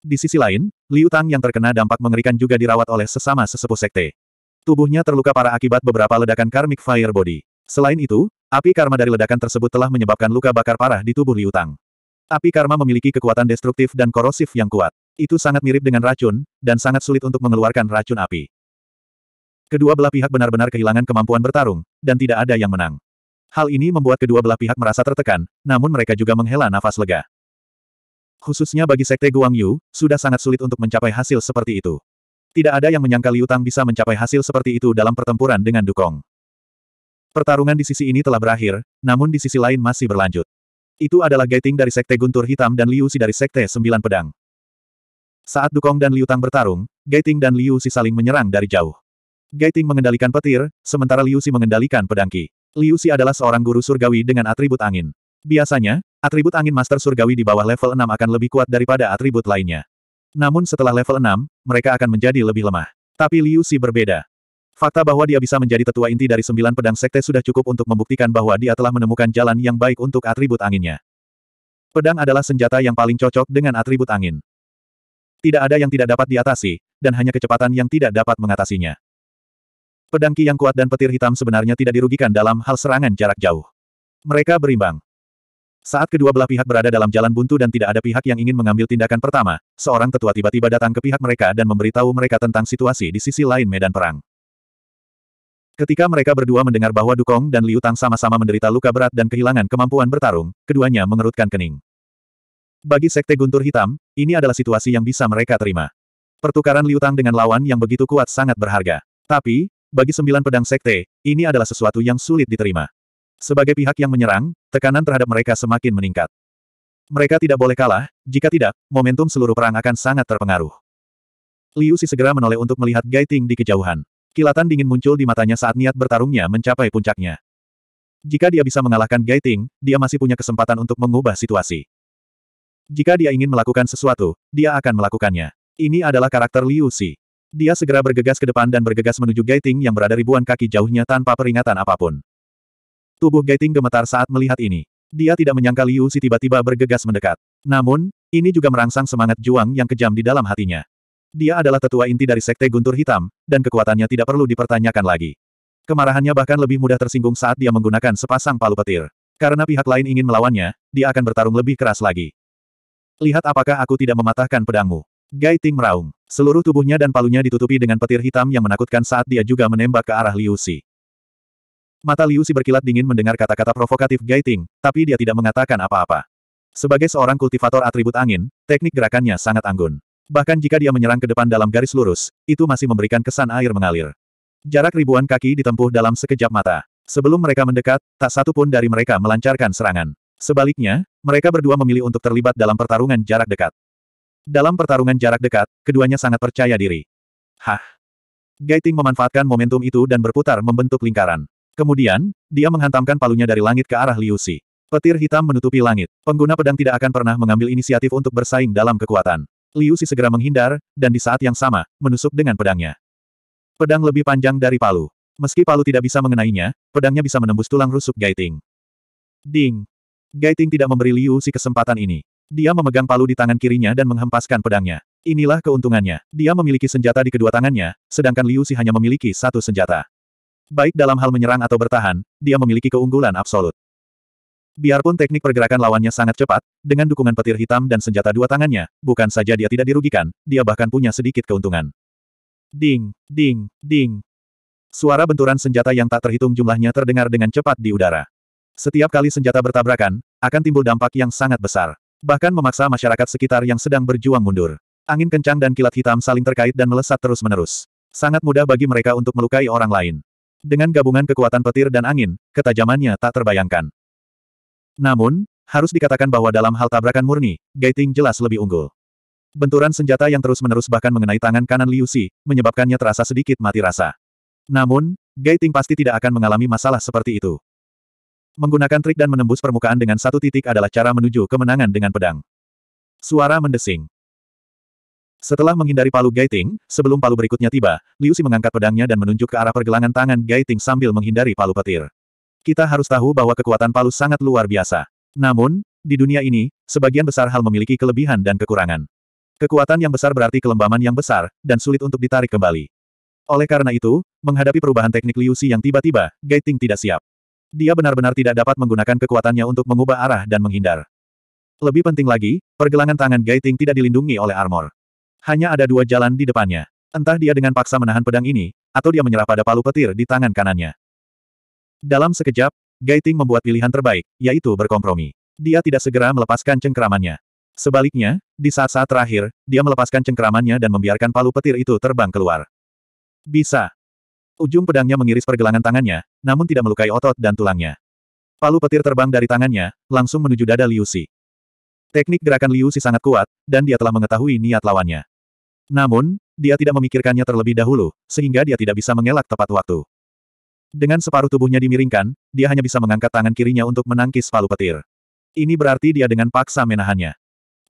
Di sisi lain, Liu Tang yang terkena dampak mengerikan juga dirawat oleh sesama sesepuh sekte. Tubuhnya terluka parah akibat beberapa ledakan karmic fire body. Selain itu, api karma dari ledakan tersebut telah menyebabkan luka bakar parah di tubuh Liu Tang. Api karma memiliki kekuatan destruktif dan korosif yang kuat. Itu sangat mirip dengan racun, dan sangat sulit untuk mengeluarkan racun api. Kedua belah pihak benar-benar kehilangan kemampuan bertarung, dan tidak ada yang menang. Hal ini membuat kedua belah pihak merasa tertekan, namun mereka juga menghela nafas lega khususnya bagi Sekte Guangyu, sudah sangat sulit untuk mencapai hasil seperti itu. Tidak ada yang menyangka Liu Tang bisa mencapai hasil seperti itu dalam pertempuran dengan Dukong. Pertarungan di sisi ini telah berakhir, namun di sisi lain masih berlanjut. Itu adalah Gaiting dari Sekte Guntur Hitam dan Liu Si dari Sekte Sembilan Pedang. Saat Dukong dan Liu Tang bertarung, Gaiting dan Liu Si saling menyerang dari jauh. Gaiting mengendalikan petir, sementara Liu Si mengendalikan pedang Qi. Liu Si adalah seorang guru surgawi dengan atribut angin. Biasanya, Atribut angin master surgawi di bawah level 6 akan lebih kuat daripada atribut lainnya. Namun setelah level 6, mereka akan menjadi lebih lemah. Tapi Liu si berbeda. Fakta bahwa dia bisa menjadi tetua inti dari sembilan pedang sekte sudah cukup untuk membuktikan bahwa dia telah menemukan jalan yang baik untuk atribut anginnya. Pedang adalah senjata yang paling cocok dengan atribut angin. Tidak ada yang tidak dapat diatasi, dan hanya kecepatan yang tidak dapat mengatasinya. Pedang ki yang kuat dan petir hitam sebenarnya tidak dirugikan dalam hal serangan jarak jauh. Mereka berimbang. Saat kedua belah pihak berada dalam jalan buntu dan tidak ada pihak yang ingin mengambil tindakan pertama, seorang tetua tiba-tiba datang ke pihak mereka dan memberitahu mereka tentang situasi di sisi lain medan perang. Ketika mereka berdua mendengar bahwa Dukong dan Liu Tang sama-sama menderita luka berat dan kehilangan kemampuan bertarung, keduanya mengerutkan kening. Bagi Sekte Guntur Hitam, ini adalah situasi yang bisa mereka terima. Pertukaran Liu Tang dengan lawan yang begitu kuat sangat berharga. Tapi, bagi sembilan pedang Sekte, ini adalah sesuatu yang sulit diterima. Sebagai pihak yang menyerang, tekanan terhadap mereka semakin meningkat. Mereka tidak boleh kalah, jika tidak, momentum seluruh perang akan sangat terpengaruh. Liu Si segera menoleh untuk melihat Ting di kejauhan. Kilatan dingin muncul di matanya saat niat bertarungnya mencapai puncaknya. Jika dia bisa mengalahkan Ting, dia masih punya kesempatan untuk mengubah situasi. Jika dia ingin melakukan sesuatu, dia akan melakukannya. Ini adalah karakter Liu Si. Dia segera bergegas ke depan dan bergegas menuju Ting yang berada ribuan kaki jauhnya tanpa peringatan apapun. Tubuh Gaiting gemetar saat melihat ini. Dia tidak menyangka Liu Si tiba-tiba bergegas mendekat. Namun, ini juga merangsang semangat juang yang kejam di dalam hatinya. Dia adalah tetua inti dari Sekte Guntur Hitam, dan kekuatannya tidak perlu dipertanyakan lagi. Kemarahannya bahkan lebih mudah tersinggung saat dia menggunakan sepasang palu petir. Karena pihak lain ingin melawannya, dia akan bertarung lebih keras lagi. Lihat apakah aku tidak mematahkan pedangmu. Gai Ting meraung. Seluruh tubuhnya dan palunya ditutupi dengan petir hitam yang menakutkan saat dia juga menembak ke arah Liu Si. Mata Liu Si berkilat dingin mendengar kata-kata provokatif Gaiting, tapi dia tidak mengatakan apa-apa. Sebagai seorang kultivator atribut angin, teknik gerakannya sangat anggun. Bahkan jika dia menyerang ke depan dalam garis lurus, itu masih memberikan kesan air mengalir. Jarak ribuan kaki ditempuh dalam sekejap mata. Sebelum mereka mendekat, tak satu pun dari mereka melancarkan serangan. Sebaliknya, mereka berdua memilih untuk terlibat dalam pertarungan jarak dekat. Dalam pertarungan jarak dekat, keduanya sangat percaya diri. Hah! Gaiting memanfaatkan momentum itu dan berputar membentuk lingkaran. Kemudian, dia menghantamkan palunya dari langit ke arah Liu Si. Petir hitam menutupi langit. Pengguna pedang tidak akan pernah mengambil inisiatif untuk bersaing dalam kekuatan. Liu Si segera menghindar, dan di saat yang sama, menusuk dengan pedangnya. Pedang lebih panjang dari palu. Meski palu tidak bisa mengenainya, pedangnya bisa menembus tulang rusuk Gaiting. Ding! Gaiting tidak memberi Liu Si kesempatan ini. Dia memegang palu di tangan kirinya dan menghempaskan pedangnya. Inilah keuntungannya. Dia memiliki senjata di kedua tangannya, sedangkan Liu Si hanya memiliki satu senjata. Baik dalam hal menyerang atau bertahan, dia memiliki keunggulan absolut. Biarpun teknik pergerakan lawannya sangat cepat, dengan dukungan petir hitam dan senjata dua tangannya, bukan saja dia tidak dirugikan, dia bahkan punya sedikit keuntungan. Ding, ding, ding. Suara benturan senjata yang tak terhitung jumlahnya terdengar dengan cepat di udara. Setiap kali senjata bertabrakan, akan timbul dampak yang sangat besar. Bahkan memaksa masyarakat sekitar yang sedang berjuang mundur. Angin kencang dan kilat hitam saling terkait dan melesat terus-menerus. Sangat mudah bagi mereka untuk melukai orang lain. Dengan gabungan kekuatan petir dan angin, ketajamannya tak terbayangkan. Namun, harus dikatakan bahwa dalam hal tabrakan murni, Gaiting jelas lebih unggul. Benturan senjata yang terus-menerus bahkan mengenai tangan kanan Liu Si, menyebabkannya terasa sedikit mati rasa. Namun, Gaiting pasti tidak akan mengalami masalah seperti itu. Menggunakan trik dan menembus permukaan dengan satu titik adalah cara menuju kemenangan dengan pedang. Suara mendesing. Setelah menghindari palu Gaiting, sebelum palu berikutnya tiba, Liu Si mengangkat pedangnya dan menunjuk ke arah pergelangan tangan Gaiting sambil menghindari palu petir. Kita harus tahu bahwa kekuatan palu sangat luar biasa. Namun, di dunia ini, sebagian besar hal memiliki kelebihan dan kekurangan. Kekuatan yang besar berarti kelembaman yang besar, dan sulit untuk ditarik kembali. Oleh karena itu, menghadapi perubahan teknik Liu Si yang tiba-tiba, Gaiting tidak siap. Dia benar-benar tidak dapat menggunakan kekuatannya untuk mengubah arah dan menghindar. Lebih penting lagi, pergelangan tangan Gaiting tidak dilindungi oleh armor. Hanya ada dua jalan di depannya. Entah dia dengan paksa menahan pedang ini, atau dia menyerah pada palu petir di tangan kanannya. Dalam sekejap, Gaiting membuat pilihan terbaik, yaitu berkompromi. Dia tidak segera melepaskan cengkeramannya. Sebaliknya, di saat-saat terakhir, dia melepaskan cengkeramannya dan membiarkan palu petir itu terbang keluar. Bisa. Ujung pedangnya mengiris pergelangan tangannya, namun tidak melukai otot dan tulangnya. Palu petir terbang dari tangannya, langsung menuju dada Liu Si. Teknik gerakan Liu Si sangat kuat, dan dia telah mengetahui niat lawannya. Namun, dia tidak memikirkannya terlebih dahulu, sehingga dia tidak bisa mengelak tepat waktu. Dengan separuh tubuhnya dimiringkan, dia hanya bisa mengangkat tangan kirinya untuk menangkis palu petir. Ini berarti dia dengan paksa menahannya.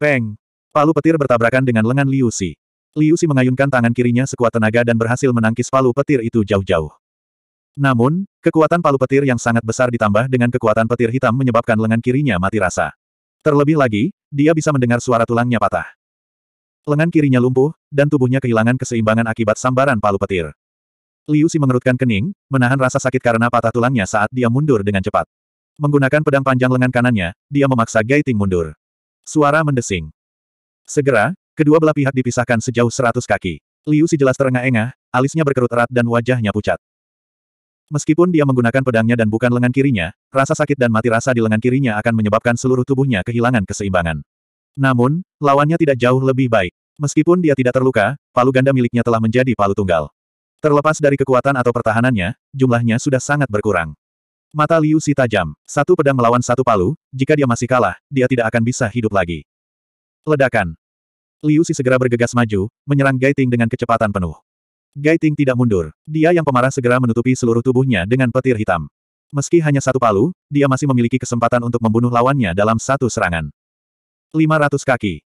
Peng! Palu petir bertabrakan dengan lengan Liu Si. Liu Si mengayunkan tangan kirinya sekuat tenaga dan berhasil menangkis palu petir itu jauh-jauh. Namun, kekuatan palu petir yang sangat besar ditambah dengan kekuatan petir hitam menyebabkan lengan kirinya mati rasa. Terlebih lagi, dia bisa mendengar suara tulangnya patah. Lengan kirinya lumpuh, dan tubuhnya kehilangan keseimbangan akibat sambaran palu petir. Liu Si mengerutkan kening, menahan rasa sakit karena patah tulangnya saat dia mundur dengan cepat. Menggunakan pedang panjang lengan kanannya, dia memaksa Gai mundur. Suara mendesing. Segera, kedua belah pihak dipisahkan sejauh seratus kaki. Liu Si jelas terengah-engah, alisnya berkerut erat dan wajahnya pucat. Meskipun dia menggunakan pedangnya dan bukan lengan kirinya, rasa sakit dan mati rasa di lengan kirinya akan menyebabkan seluruh tubuhnya kehilangan keseimbangan. Namun, lawannya tidak jauh lebih baik. Meskipun dia tidak terluka, palu ganda miliknya telah menjadi palu tunggal. Terlepas dari kekuatan atau pertahanannya, jumlahnya sudah sangat berkurang. Mata Liu Si tajam. Satu pedang melawan satu palu, jika dia masih kalah, dia tidak akan bisa hidup lagi. Ledakan. Liu Si segera bergegas maju, menyerang Gaiting dengan kecepatan penuh. Gaiting tidak mundur. Dia yang pemarah segera menutupi seluruh tubuhnya dengan petir hitam. Meski hanya satu palu, dia masih memiliki kesempatan untuk membunuh lawannya dalam satu serangan. 500 kaki.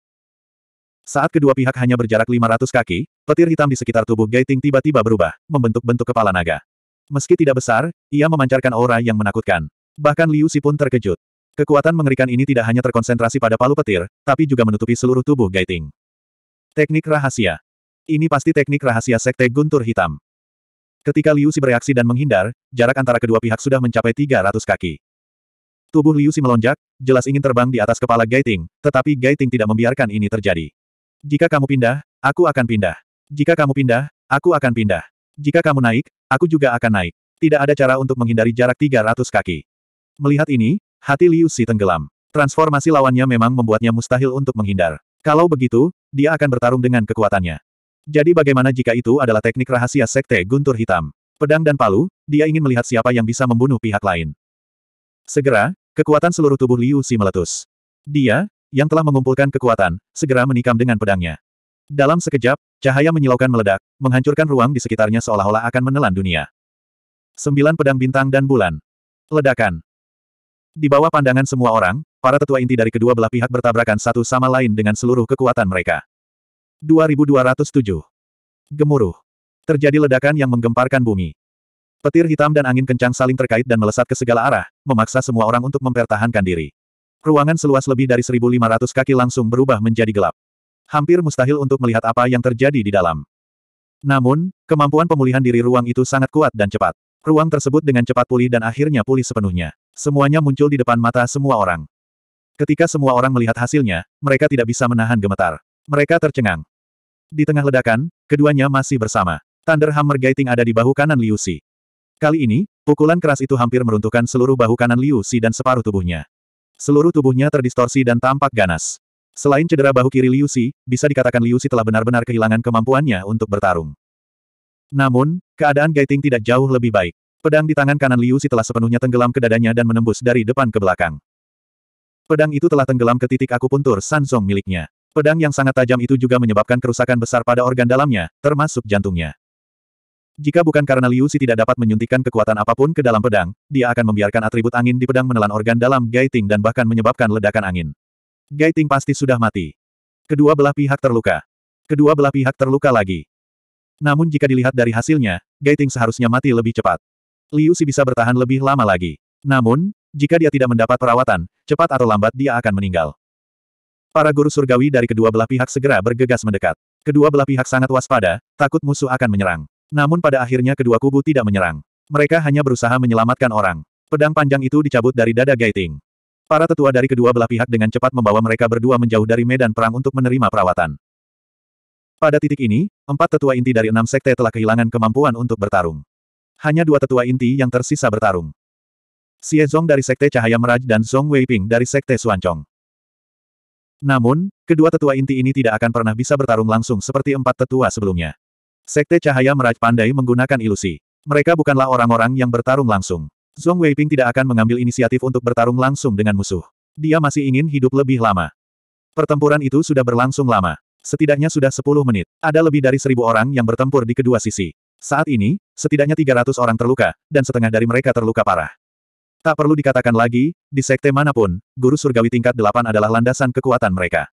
Saat kedua pihak hanya berjarak 500 kaki, petir hitam di sekitar tubuh Gaiting tiba-tiba berubah, membentuk bentuk kepala naga. Meski tidak besar, ia memancarkan aura yang menakutkan. Bahkan Liu Si pun terkejut. Kekuatan mengerikan ini tidak hanya terkonsentrasi pada palu petir, tapi juga menutupi seluruh tubuh Gaiting. Teknik rahasia. Ini pasti teknik rahasia Sekte Guntur Hitam. Ketika Liu Si bereaksi dan menghindar, jarak antara kedua pihak sudah mencapai 300 kaki. Tubuh Liu Si melonjak, jelas ingin terbang di atas kepala Gaiting, tetapi Gaiting tidak membiarkan ini terjadi. Jika kamu pindah, aku akan pindah. Jika kamu pindah, aku akan pindah. Jika kamu naik, aku juga akan naik. Tidak ada cara untuk menghindari jarak 300 kaki. Melihat ini, hati Liu Si tenggelam. Transformasi lawannya memang membuatnya mustahil untuk menghindar. Kalau begitu, dia akan bertarung dengan kekuatannya. Jadi bagaimana jika itu adalah teknik rahasia Sekte Guntur Hitam? Pedang dan palu, dia ingin melihat siapa yang bisa membunuh pihak lain. Segera, Kekuatan seluruh tubuh Liu Si meletus. Dia, yang telah mengumpulkan kekuatan, segera menikam dengan pedangnya. Dalam sekejap, cahaya menyilaukan meledak, menghancurkan ruang di sekitarnya seolah-olah akan menelan dunia. Sembilan pedang bintang dan bulan. Ledakan. Di bawah pandangan semua orang, para tetua inti dari kedua belah pihak bertabrakan satu sama lain dengan seluruh kekuatan mereka. 2207. Gemuruh. Terjadi ledakan yang menggemparkan bumi. Petir hitam dan angin kencang saling terkait dan melesat ke segala arah, memaksa semua orang untuk mempertahankan diri. Ruangan seluas lebih dari 1.500 kaki langsung berubah menjadi gelap. Hampir mustahil untuk melihat apa yang terjadi di dalam. Namun, kemampuan pemulihan diri ruang itu sangat kuat dan cepat. Ruang tersebut dengan cepat pulih dan akhirnya pulih sepenuhnya. Semuanya muncul di depan mata semua orang. Ketika semua orang melihat hasilnya, mereka tidak bisa menahan gemetar. Mereka tercengang. Di tengah ledakan, keduanya masih bersama. Thunder Hammer Gating ada di bahu kanan Liu Si. Kali ini, pukulan keras itu hampir meruntuhkan seluruh bahu kanan Liu Si dan separuh tubuhnya. Seluruh tubuhnya terdistorsi dan tampak ganas. Selain cedera bahu kiri Liu Si, bisa dikatakan Liu Si telah benar-benar kehilangan kemampuannya untuk bertarung. Namun, keadaan Gaiting tidak jauh lebih baik. Pedang di tangan kanan Liu Si telah sepenuhnya tenggelam ke dadanya dan menembus dari depan ke belakang. Pedang itu telah tenggelam ke titik akupuntur Sanzong miliknya. Pedang yang sangat tajam itu juga menyebabkan kerusakan besar pada organ dalamnya, termasuk jantungnya. Jika bukan karena Liu Si tidak dapat menyuntikkan kekuatan apapun ke dalam pedang, dia akan membiarkan atribut angin di pedang menelan organ dalam Gaiting dan bahkan menyebabkan ledakan angin. Gaiting pasti sudah mati. Kedua belah pihak terluka. Kedua belah pihak terluka lagi. Namun jika dilihat dari hasilnya, Gaiting seharusnya mati lebih cepat. Liu Si bisa bertahan lebih lama lagi. Namun, jika dia tidak mendapat perawatan, cepat atau lambat dia akan meninggal. Para guru surgawi dari kedua belah pihak segera bergegas mendekat. Kedua belah pihak sangat waspada, takut musuh akan menyerang. Namun pada akhirnya kedua kubu tidak menyerang. Mereka hanya berusaha menyelamatkan orang. Pedang panjang itu dicabut dari dada Gaiting. Para tetua dari kedua belah pihak dengan cepat membawa mereka berdua menjauh dari medan perang untuk menerima perawatan. Pada titik ini, empat tetua inti dari enam sekte telah kehilangan kemampuan untuk bertarung. Hanya dua tetua inti yang tersisa bertarung. Xie Zong dari Sekte Cahaya Meraj dan Zong Weiping dari Sekte Suancong. Namun, kedua tetua inti ini tidak akan pernah bisa bertarung langsung seperti empat tetua sebelumnya. Sekte Cahaya Meraj pandai menggunakan ilusi. Mereka bukanlah orang-orang yang bertarung langsung. Zhong Weiping tidak akan mengambil inisiatif untuk bertarung langsung dengan musuh. Dia masih ingin hidup lebih lama. Pertempuran itu sudah berlangsung lama. Setidaknya sudah 10 menit. Ada lebih dari seribu orang yang bertempur di kedua sisi. Saat ini, setidaknya 300 orang terluka, dan setengah dari mereka terluka parah. Tak perlu dikatakan lagi, di sekte manapun, guru surgawi tingkat 8 adalah landasan kekuatan mereka.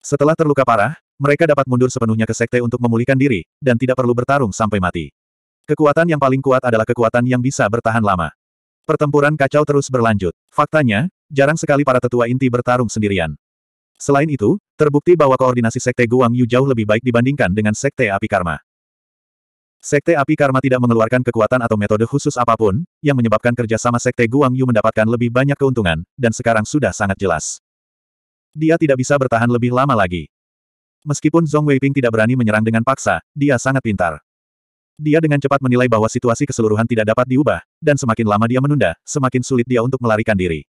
Setelah terluka parah, mereka dapat mundur sepenuhnya ke sekte untuk memulihkan diri, dan tidak perlu bertarung sampai mati. Kekuatan yang paling kuat adalah kekuatan yang bisa bertahan lama. Pertempuran kacau terus berlanjut. Faktanya, jarang sekali para tetua inti bertarung sendirian. Selain itu, terbukti bahwa koordinasi sekte Guang Yu jauh lebih baik dibandingkan dengan sekte api karma. Sekte api karma tidak mengeluarkan kekuatan atau metode khusus apapun, yang menyebabkan kerjasama sekte Guang Yu mendapatkan lebih banyak keuntungan, dan sekarang sudah sangat jelas. Dia tidak bisa bertahan lebih lama lagi. Meskipun Zhong Weiping tidak berani menyerang dengan paksa, dia sangat pintar. Dia dengan cepat menilai bahwa situasi keseluruhan tidak dapat diubah, dan semakin lama dia menunda, semakin sulit dia untuk melarikan diri.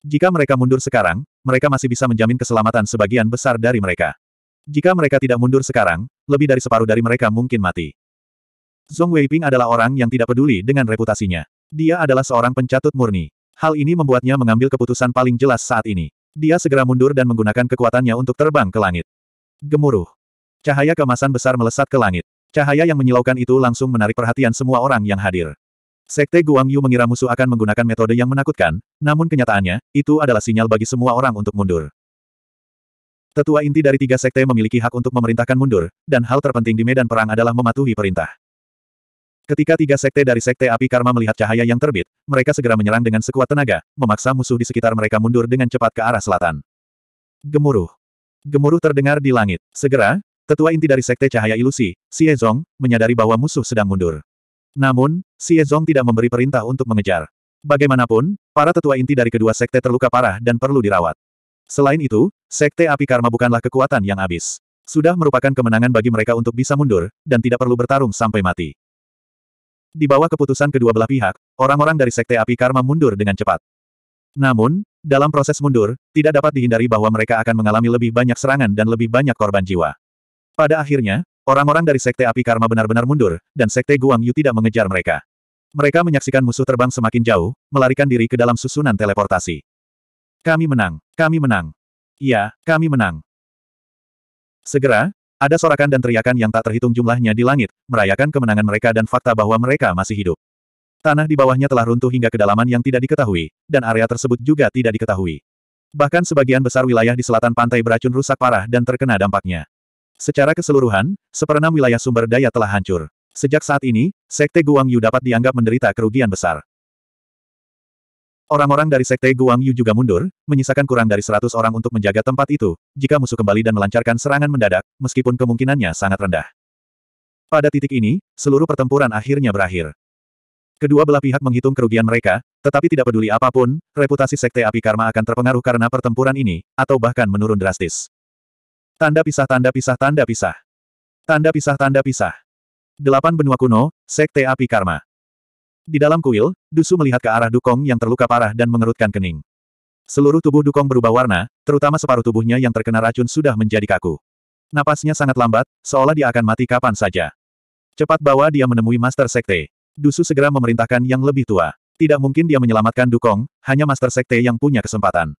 Jika mereka mundur sekarang, mereka masih bisa menjamin keselamatan sebagian besar dari mereka. Jika mereka tidak mundur sekarang, lebih dari separuh dari mereka mungkin mati. Zhong Weiping adalah orang yang tidak peduli dengan reputasinya. Dia adalah seorang pencatut murni. Hal ini membuatnya mengambil keputusan paling jelas saat ini. Dia segera mundur dan menggunakan kekuatannya untuk terbang ke langit. Gemuruh. Cahaya kemasan besar melesat ke langit. Cahaya yang menyilaukan itu langsung menarik perhatian semua orang yang hadir. Sekte Guangyu mengira musuh akan menggunakan metode yang menakutkan, namun kenyataannya, itu adalah sinyal bagi semua orang untuk mundur. Tetua inti dari tiga sekte memiliki hak untuk memerintahkan mundur, dan hal terpenting di medan perang adalah mematuhi perintah. Ketika tiga sekte dari sekte api karma melihat cahaya yang terbit, mereka segera menyerang dengan sekuat tenaga, memaksa musuh di sekitar mereka mundur dengan cepat ke arah selatan. Gemuruh. Gemuruh terdengar di langit. Segera, tetua inti dari Sekte Cahaya Ilusi, Xie Zong, menyadari bahwa musuh sedang mundur. Namun, Xie Zong tidak memberi perintah untuk mengejar. Bagaimanapun, para tetua inti dari kedua sekte terluka parah dan perlu dirawat. Selain itu, Sekte Api Karma bukanlah kekuatan yang abis. Sudah merupakan kemenangan bagi mereka untuk bisa mundur, dan tidak perlu bertarung sampai mati. Di bawah keputusan kedua belah pihak, orang-orang dari Sekte Api Karma mundur dengan cepat. Namun, dalam proses mundur, tidak dapat dihindari bahwa mereka akan mengalami lebih banyak serangan dan lebih banyak korban jiwa. Pada akhirnya, orang-orang dari Sekte Api Karma benar-benar mundur, dan Sekte Guang Yu tidak mengejar mereka. Mereka menyaksikan musuh terbang semakin jauh, melarikan diri ke dalam susunan teleportasi. Kami menang, kami menang. Iya, kami menang. Segera, ada sorakan dan teriakan yang tak terhitung jumlahnya di langit, merayakan kemenangan mereka dan fakta bahwa mereka masih hidup. Tanah di bawahnya telah runtuh hingga kedalaman yang tidak diketahui, dan area tersebut juga tidak diketahui. Bahkan sebagian besar wilayah di selatan pantai beracun rusak parah dan terkena dampaknya. Secara keseluruhan, seperenam wilayah sumber daya telah hancur. Sejak saat ini, Sekte Guang Yu dapat dianggap menderita kerugian besar. Orang-orang dari Sekte Guang Yu juga mundur, menyisakan kurang dari 100 orang untuk menjaga tempat itu, jika musuh kembali dan melancarkan serangan mendadak, meskipun kemungkinannya sangat rendah. Pada titik ini, seluruh pertempuran akhirnya berakhir. Kedua belah pihak menghitung kerugian mereka, tetapi tidak peduli apapun, reputasi Sekte Api Karma akan terpengaruh karena pertempuran ini, atau bahkan menurun drastis. Tanda pisah tanda pisah tanda pisah. Tanda pisah tanda pisah. Delapan benua kuno, Sekte Api Karma. Di dalam kuil, Dusu melihat ke arah Dukong yang terluka parah dan mengerutkan kening. Seluruh tubuh Dukong berubah warna, terutama separuh tubuhnya yang terkena racun sudah menjadi kaku. Napasnya sangat lambat, seolah dia akan mati kapan saja. Cepat bawa dia menemui Master Sekte. Dusu segera memerintahkan yang lebih tua. Tidak mungkin dia menyelamatkan Dukong, hanya Master Sekte yang punya kesempatan.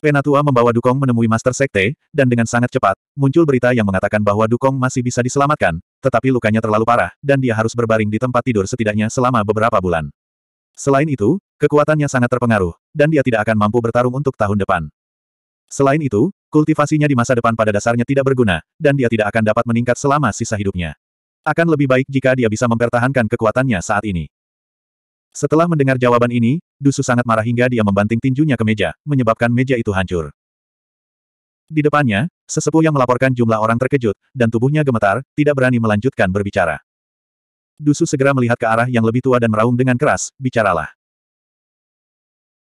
Penatua membawa Dukong menemui Master Sekte, dan dengan sangat cepat, muncul berita yang mengatakan bahwa Dukong masih bisa diselamatkan, tetapi lukanya terlalu parah, dan dia harus berbaring di tempat tidur setidaknya selama beberapa bulan. Selain itu, kekuatannya sangat terpengaruh, dan dia tidak akan mampu bertarung untuk tahun depan. Selain itu, kultivasinya di masa depan pada dasarnya tidak berguna, dan dia tidak akan dapat meningkat selama sisa hidupnya. Akan lebih baik jika dia bisa mempertahankan kekuatannya saat ini. Setelah mendengar jawaban ini, Dusu sangat marah hingga dia membanting tinjunya ke meja, menyebabkan meja itu hancur. Di depannya, sesepuh yang melaporkan jumlah orang terkejut, dan tubuhnya gemetar, tidak berani melanjutkan berbicara. Dusu segera melihat ke arah yang lebih tua dan meraung dengan keras, bicaralah.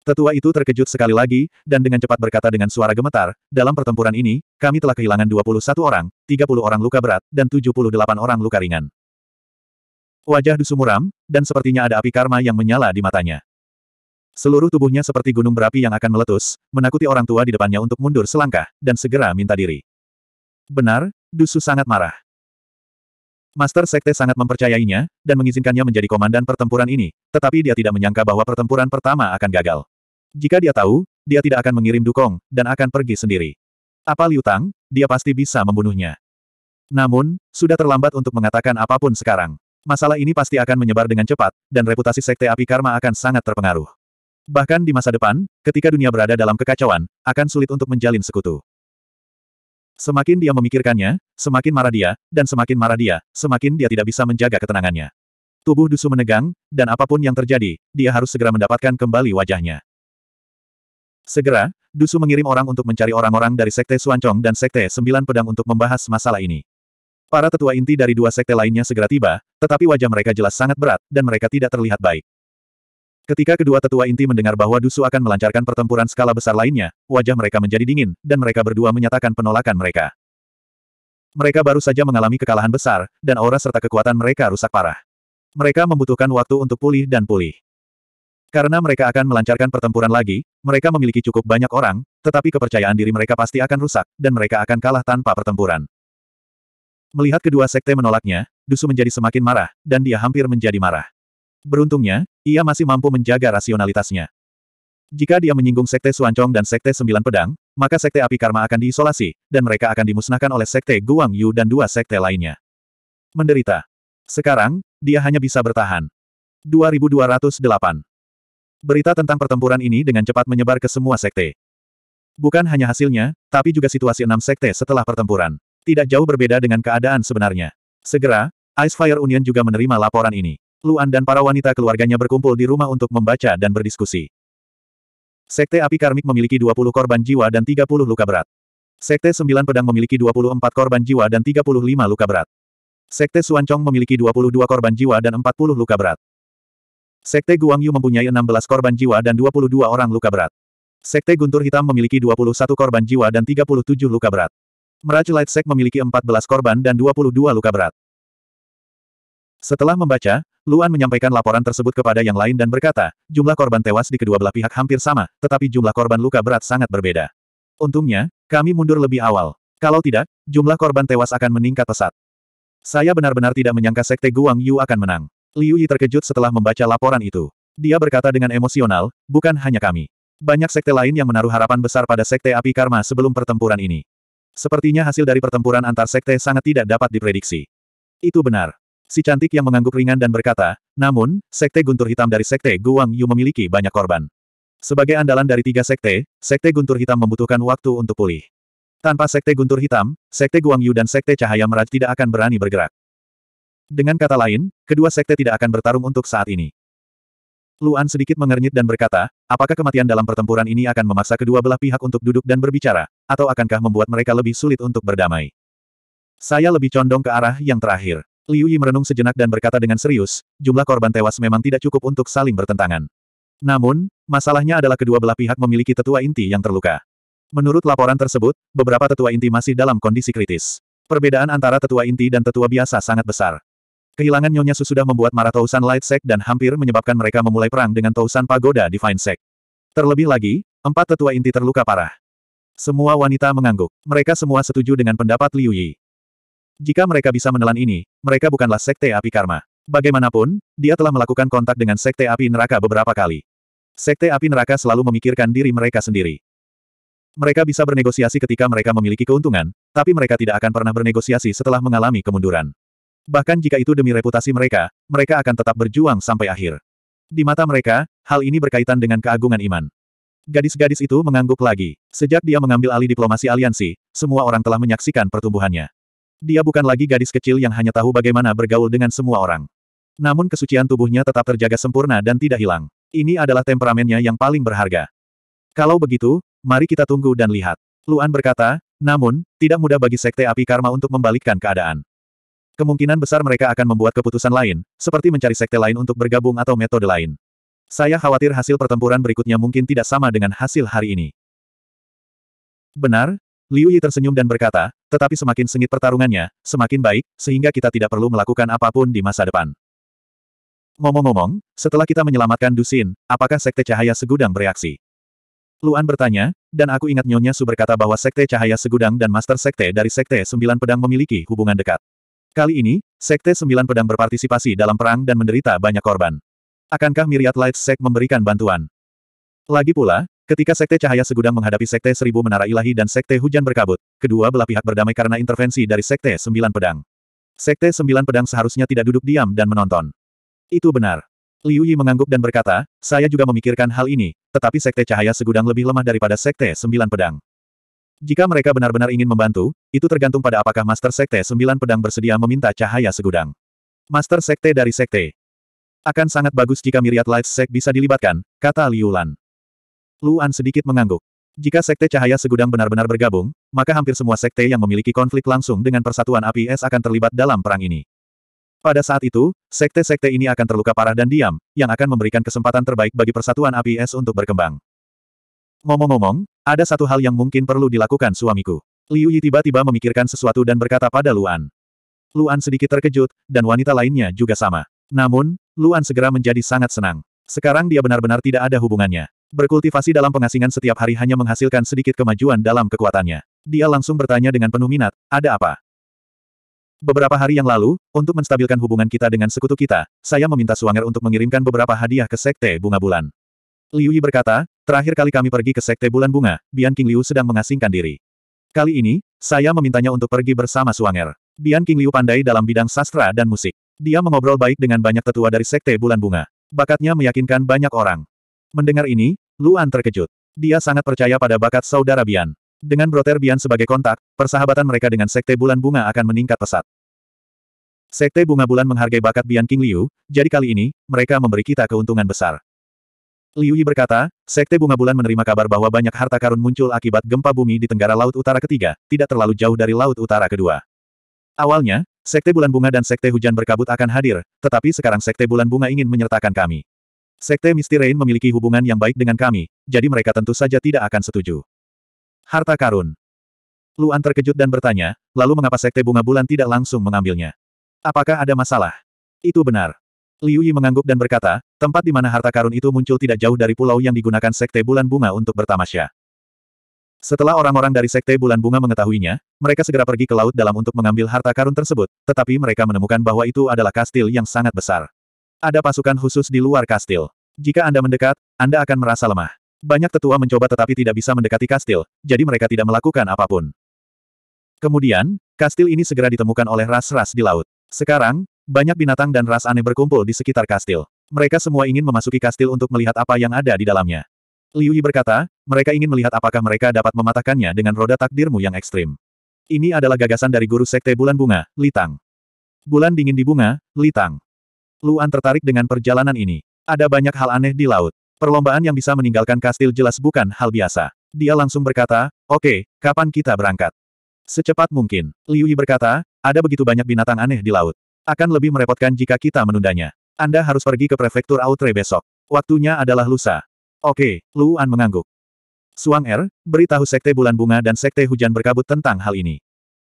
Tetua itu terkejut sekali lagi, dan dengan cepat berkata dengan suara gemetar, dalam pertempuran ini, kami telah kehilangan 21 orang, 30 orang luka berat, dan 78 orang luka ringan. Wajah Dusu muram, dan sepertinya ada api karma yang menyala di matanya. Seluruh tubuhnya seperti gunung berapi yang akan meletus, menakuti orang tua di depannya untuk mundur selangkah, dan segera minta diri. Benar, Dusu sangat marah. Master Sekte sangat mempercayainya, dan mengizinkannya menjadi komandan pertempuran ini, tetapi dia tidak menyangka bahwa pertempuran pertama akan gagal. Jika dia tahu, dia tidak akan mengirim Dukong, dan akan pergi sendiri. Apa Liu Tang, dia pasti bisa membunuhnya. Namun, sudah terlambat untuk mengatakan apapun sekarang. Masalah ini pasti akan menyebar dengan cepat, dan reputasi Sekte Api Karma akan sangat terpengaruh. Bahkan di masa depan, ketika dunia berada dalam kekacauan, akan sulit untuk menjalin sekutu. Semakin dia memikirkannya, semakin marah dia, dan semakin marah dia, semakin dia tidak bisa menjaga ketenangannya. Tubuh Dusu menegang, dan apapun yang terjadi, dia harus segera mendapatkan kembali wajahnya. Segera, Dusu mengirim orang untuk mencari orang-orang dari Sekte Suancong dan Sekte Sembilan Pedang untuk membahas masalah ini. Para tetua inti dari dua sekte lainnya segera tiba, tetapi wajah mereka jelas sangat berat, dan mereka tidak terlihat baik. Ketika kedua tetua inti mendengar bahwa Dusu akan melancarkan pertempuran skala besar lainnya, wajah mereka menjadi dingin, dan mereka berdua menyatakan penolakan mereka. Mereka baru saja mengalami kekalahan besar, dan aura serta kekuatan mereka rusak parah. Mereka membutuhkan waktu untuk pulih dan pulih. Karena mereka akan melancarkan pertempuran lagi, mereka memiliki cukup banyak orang, tetapi kepercayaan diri mereka pasti akan rusak, dan mereka akan kalah tanpa pertempuran. Melihat kedua sekte menolaknya, Dusu menjadi semakin marah, dan dia hampir menjadi marah. Beruntungnya, ia masih mampu menjaga rasionalitasnya. Jika dia menyinggung sekte Suancong dan sekte Sembilan Pedang, maka sekte api karma akan diisolasi, dan mereka akan dimusnahkan oleh sekte Guang Yu dan dua sekte lainnya. Menderita. Sekarang, dia hanya bisa bertahan. 2208 Berita tentang pertempuran ini dengan cepat menyebar ke semua sekte. Bukan hanya hasilnya, tapi juga situasi enam sekte setelah pertempuran. Tidak jauh berbeda dengan keadaan sebenarnya. Segera, Ice Fire Union juga menerima laporan ini. Luan dan para wanita keluarganya berkumpul di rumah untuk membaca dan berdiskusi. Sekte Api Karmik memiliki 20 korban jiwa dan 30 luka berat. Sekte Sembilan Pedang memiliki 24 korban jiwa dan 35 luka berat. Sekte Suancong memiliki 22 korban jiwa dan 40 luka berat. Sekte Guangyu mempunyai 16 korban jiwa dan 22 orang luka berat. Sekte Guntur Hitam memiliki 21 korban jiwa dan 37 luka berat. Mirage Light Sek memiliki 14 korban dan 22 luka berat. Setelah membaca, Luan menyampaikan laporan tersebut kepada yang lain dan berkata, jumlah korban tewas di kedua belah pihak hampir sama, tetapi jumlah korban luka berat sangat berbeda. Untungnya, kami mundur lebih awal. Kalau tidak, jumlah korban tewas akan meningkat pesat. Saya benar-benar tidak menyangka Sekte Guang Yu akan menang. Liu Yi terkejut setelah membaca laporan itu. Dia berkata dengan emosional, bukan hanya kami. Banyak sekte lain yang menaruh harapan besar pada sekte api karma sebelum pertempuran ini. Sepertinya hasil dari pertempuran antar sekte sangat tidak dapat diprediksi. Itu benar. Si cantik yang mengangguk ringan dan berkata, namun, sekte guntur hitam dari sekte Guang Yu memiliki banyak korban. Sebagai andalan dari tiga sekte, sekte guntur hitam membutuhkan waktu untuk pulih. Tanpa sekte guntur hitam, sekte Guang Yu dan sekte cahaya Merah tidak akan berani bergerak. Dengan kata lain, kedua sekte tidak akan bertarung untuk saat ini. Luan sedikit mengernyit dan berkata, apakah kematian dalam pertempuran ini akan memaksa kedua belah pihak untuk duduk dan berbicara, atau akankah membuat mereka lebih sulit untuk berdamai? Saya lebih condong ke arah yang terakhir. Liu Yi merenung sejenak dan berkata dengan serius, jumlah korban tewas memang tidak cukup untuk saling bertentangan. Namun, masalahnya adalah kedua belah pihak memiliki tetua inti yang terluka. Menurut laporan tersebut, beberapa tetua inti masih dalam kondisi kritis. Perbedaan antara tetua inti dan tetua biasa sangat besar. Kehilangan Nyonya sudah membuat marah Tousan Light Sect dan hampir menyebabkan mereka memulai perang dengan Tousan Pagoda Divine Sect. Terlebih lagi, empat tetua inti terluka parah. Semua wanita mengangguk. Mereka semua setuju dengan pendapat Liu Yi. Jika mereka bisa menelan ini, mereka bukanlah Sekte Api Karma. Bagaimanapun, dia telah melakukan kontak dengan Sekte Api Neraka beberapa kali. Sekte Api Neraka selalu memikirkan diri mereka sendiri. Mereka bisa bernegosiasi ketika mereka memiliki keuntungan, tapi mereka tidak akan pernah bernegosiasi setelah mengalami kemunduran. Bahkan jika itu demi reputasi mereka, mereka akan tetap berjuang sampai akhir. Di mata mereka, hal ini berkaitan dengan keagungan iman. Gadis-gadis itu mengangguk lagi. Sejak dia mengambil alih diplomasi aliansi, semua orang telah menyaksikan pertumbuhannya. Dia bukan lagi gadis kecil yang hanya tahu bagaimana bergaul dengan semua orang. Namun kesucian tubuhnya tetap terjaga sempurna dan tidak hilang. Ini adalah temperamennya yang paling berharga. Kalau begitu, mari kita tunggu dan lihat. Luan berkata, namun, tidak mudah bagi Sekte Api Karma untuk membalikkan keadaan. Kemungkinan besar mereka akan membuat keputusan lain, seperti mencari sekte lain untuk bergabung atau metode lain. Saya khawatir hasil pertempuran berikutnya mungkin tidak sama dengan hasil hari ini. Benar? Liu Yi tersenyum dan berkata, tetapi semakin sengit pertarungannya, semakin baik, sehingga kita tidak perlu melakukan apapun di masa depan. Ngomong-ngomong, setelah kita menyelamatkan Dusin, apakah Sekte Cahaya Segudang bereaksi? Luan bertanya, dan aku ingat Nyonya Su berkata bahwa Sekte Cahaya Segudang dan Master Sekte dari Sekte Sembilan Pedang memiliki hubungan dekat. Kali ini, Sekte Sembilan Pedang berpartisipasi dalam perang dan menderita banyak korban. Akankah Myriad Light Sek memberikan bantuan? Lagi pula, ketika Sekte Cahaya Segudang menghadapi Sekte Seribu Menara Ilahi dan Sekte Hujan Berkabut, kedua belah pihak berdamai karena intervensi dari Sekte Sembilan Pedang. Sekte Sembilan Pedang seharusnya tidak duduk diam dan menonton. Itu benar. Liu Yi mengangguk dan berkata, saya juga memikirkan hal ini, tetapi Sekte Cahaya Segudang lebih lemah daripada Sekte Sembilan Pedang. Jika mereka benar-benar ingin membantu, itu tergantung pada apakah Master Sekte Sembilan Pedang bersedia meminta cahaya segudang. Master Sekte dari Sekte. Akan sangat bagus jika Myriad Light Sek bisa dilibatkan, kata Liu Lan. Luan sedikit mengangguk. Jika Sekte Cahaya Segudang benar-benar bergabung, maka hampir semua sekte yang memiliki konflik langsung dengan Persatuan Api Es akan terlibat dalam perang ini. Pada saat itu, sekte-sekte ini akan terluka parah dan diam, yang akan memberikan kesempatan terbaik bagi Persatuan Api Es untuk berkembang. Ngomong-ngomong, ada satu hal yang mungkin perlu dilakukan suamiku. Liu Yi tiba-tiba memikirkan sesuatu dan berkata pada Luan. Luan sedikit terkejut, dan wanita lainnya juga sama. Namun, Luan segera menjadi sangat senang. Sekarang dia benar-benar tidak ada hubungannya. Berkultivasi dalam pengasingan setiap hari hanya menghasilkan sedikit kemajuan dalam kekuatannya. Dia langsung bertanya dengan penuh minat, ada apa? Beberapa hari yang lalu, untuk menstabilkan hubungan kita dengan sekutu kita, saya meminta Suanger untuk mengirimkan beberapa hadiah ke Sekte Bunga Bulan. Liu Yi berkata, Terakhir kali kami pergi ke Sekte Bulan Bunga, Bian King Liu sedang mengasingkan diri. Kali ini, saya memintanya untuk pergi bersama Suanger. Bian King Liu pandai dalam bidang sastra dan musik. Dia mengobrol baik dengan banyak tetua dari Sekte Bulan Bunga. Bakatnya meyakinkan banyak orang. Mendengar ini, Luan terkejut. Dia sangat percaya pada bakat saudara Bian. Dengan Broter Bian sebagai kontak, persahabatan mereka dengan Sekte Bulan Bunga akan meningkat pesat. Sekte Bunga Bulan menghargai bakat Bian King Liu, jadi kali ini, mereka memberi kita keuntungan besar. Liu Yi berkata, Sekte Bunga Bulan menerima kabar bahwa banyak harta karun muncul akibat gempa bumi di Tenggara Laut Utara ketiga, tidak terlalu jauh dari Laut Utara kedua. Awalnya, Sekte Bulan Bunga dan Sekte Hujan Berkabut akan hadir, tetapi sekarang Sekte Bulan Bunga ingin menyertakan kami. Sekte Misty Rain memiliki hubungan yang baik dengan kami, jadi mereka tentu saja tidak akan setuju. Harta karun. Luan terkejut dan bertanya, lalu mengapa Sekte Bunga Bulan tidak langsung mengambilnya? Apakah ada masalah? Itu benar. Liu Yi mengangguk dan berkata, Tempat di mana harta karun itu muncul tidak jauh dari pulau yang digunakan Sekte Bulan Bunga untuk bertamasya. Setelah orang-orang dari Sekte Bulan Bunga mengetahuinya, mereka segera pergi ke laut dalam untuk mengambil harta karun tersebut, tetapi mereka menemukan bahwa itu adalah kastil yang sangat besar. Ada pasukan khusus di luar kastil. Jika Anda mendekat, Anda akan merasa lemah. Banyak tetua mencoba tetapi tidak bisa mendekati kastil, jadi mereka tidak melakukan apapun. Kemudian, kastil ini segera ditemukan oleh ras-ras di laut. Sekarang, banyak binatang dan ras aneh berkumpul di sekitar kastil. Mereka semua ingin memasuki kastil untuk melihat apa yang ada di dalamnya. Liu Yi berkata, mereka ingin melihat apakah mereka dapat mematahkannya dengan roda takdirmu yang ekstrim. Ini adalah gagasan dari guru sekte bulan bunga, Litang. Bulan dingin di bunga, Litang. Luan tertarik dengan perjalanan ini. Ada banyak hal aneh di laut. Perlombaan yang bisa meninggalkan kastil jelas bukan hal biasa. Dia langsung berkata, oke, okay, kapan kita berangkat? Secepat mungkin. Liu Yi berkata, ada begitu banyak binatang aneh di laut. Akan lebih merepotkan jika kita menundanya. Anda harus pergi ke prefektur Outre besok. Waktunya adalah lusa. Oke, Luan mengangguk. Suang Er, beritahu Sekte Bulan Bunga dan Sekte Hujan Berkabut tentang hal ini.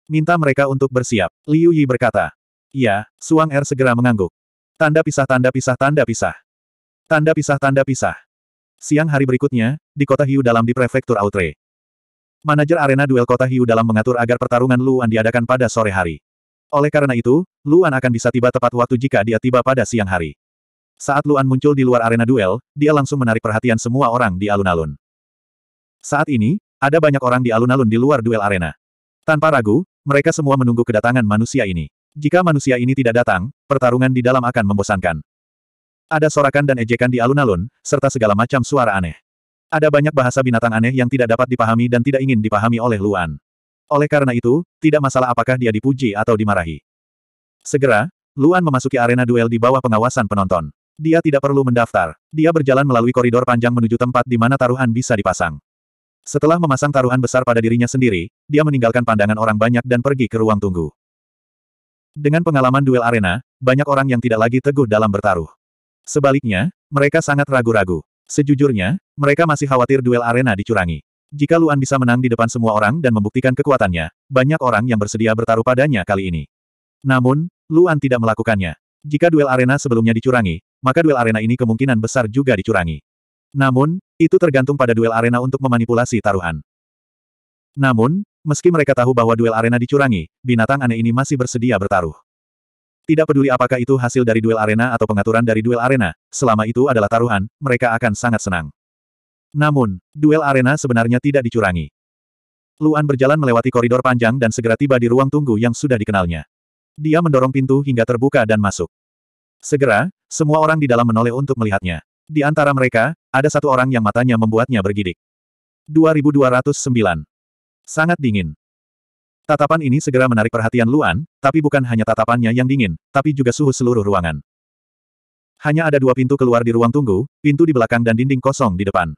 Minta mereka untuk bersiap, Liu Yi berkata. Iya, Suang Er segera mengangguk. Tanda pisah tanda pisah tanda pisah. Tanda pisah tanda pisah. Siang hari berikutnya, di kota Hiu dalam di prefektur Outre, Manajer arena duel kota Hiu dalam mengatur agar pertarungan Luan diadakan pada sore hari. Oleh karena itu, Luan akan bisa tiba tepat waktu jika dia tiba pada siang hari. Saat Luan muncul di luar arena duel, dia langsung menarik perhatian semua orang di alun-alun. Saat ini, ada banyak orang di alun-alun di luar duel arena. Tanpa ragu, mereka semua menunggu kedatangan manusia ini. Jika manusia ini tidak datang, pertarungan di dalam akan membosankan. Ada sorakan dan ejekan di alun-alun, serta segala macam suara aneh. Ada banyak bahasa binatang aneh yang tidak dapat dipahami dan tidak ingin dipahami oleh Luan. Oleh karena itu, tidak masalah apakah dia dipuji atau dimarahi. Segera, Luan memasuki arena duel di bawah pengawasan penonton. Dia tidak perlu mendaftar. Dia berjalan melalui koridor panjang menuju tempat di mana taruhan bisa dipasang. Setelah memasang taruhan besar pada dirinya sendiri, dia meninggalkan pandangan orang banyak dan pergi ke ruang tunggu. Dengan pengalaman duel arena, banyak orang yang tidak lagi teguh dalam bertaruh. Sebaliknya, mereka sangat ragu-ragu. Sejujurnya, mereka masih khawatir duel arena dicurangi. Jika Luan bisa menang di depan semua orang dan membuktikan kekuatannya, banyak orang yang bersedia bertaruh padanya kali ini. Namun, Luan tidak melakukannya. Jika duel arena sebelumnya dicurangi, maka duel arena ini kemungkinan besar juga dicurangi. Namun, itu tergantung pada duel arena untuk memanipulasi taruhan. Namun, meski mereka tahu bahwa duel arena dicurangi, binatang aneh ini masih bersedia bertaruh. Tidak peduli apakah itu hasil dari duel arena atau pengaturan dari duel arena, selama itu adalah taruhan, mereka akan sangat senang. Namun, duel arena sebenarnya tidak dicurangi. Luan berjalan melewati koridor panjang dan segera tiba di ruang tunggu yang sudah dikenalnya. Dia mendorong pintu hingga terbuka dan masuk. Segera, semua orang di dalam menoleh untuk melihatnya. Di antara mereka, ada satu orang yang matanya membuatnya bergidik. 2209. Sangat dingin. Tatapan ini segera menarik perhatian Luan, tapi bukan hanya tatapannya yang dingin, tapi juga suhu seluruh ruangan. Hanya ada dua pintu keluar di ruang tunggu, pintu di belakang dan dinding kosong di depan.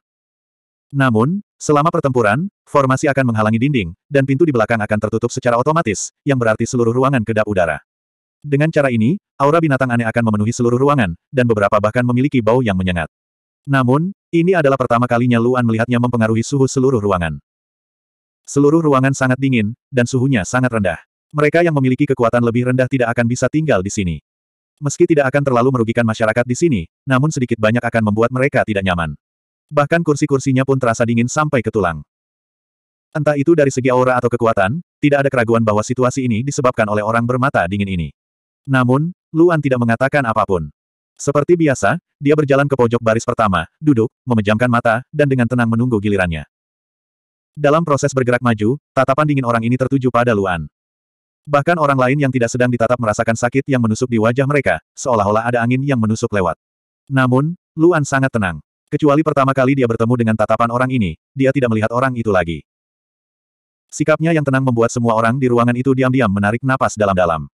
Namun, selama pertempuran, formasi akan menghalangi dinding, dan pintu di belakang akan tertutup secara otomatis, yang berarti seluruh ruangan kedap udara. Dengan cara ini, aura binatang aneh akan memenuhi seluruh ruangan, dan beberapa bahkan memiliki bau yang menyengat. Namun, ini adalah pertama kalinya Luan melihatnya mempengaruhi suhu seluruh ruangan. Seluruh ruangan sangat dingin, dan suhunya sangat rendah. Mereka yang memiliki kekuatan lebih rendah tidak akan bisa tinggal di sini. Meski tidak akan terlalu merugikan masyarakat di sini, namun sedikit banyak akan membuat mereka tidak nyaman. Bahkan kursi-kursinya pun terasa dingin sampai ke tulang. Entah itu dari segi aura atau kekuatan, tidak ada keraguan bahwa situasi ini disebabkan oleh orang bermata dingin ini. Namun, Luan tidak mengatakan apapun. Seperti biasa, dia berjalan ke pojok baris pertama, duduk, memejamkan mata, dan dengan tenang menunggu gilirannya. Dalam proses bergerak maju, tatapan dingin orang ini tertuju pada Luan. Bahkan orang lain yang tidak sedang ditatap merasakan sakit yang menusuk di wajah mereka, seolah-olah ada angin yang menusuk lewat. Namun, Luan sangat tenang. Kecuali pertama kali dia bertemu dengan tatapan orang ini, dia tidak melihat orang itu lagi. Sikapnya yang tenang membuat semua orang di ruangan itu diam-diam menarik napas dalam-dalam.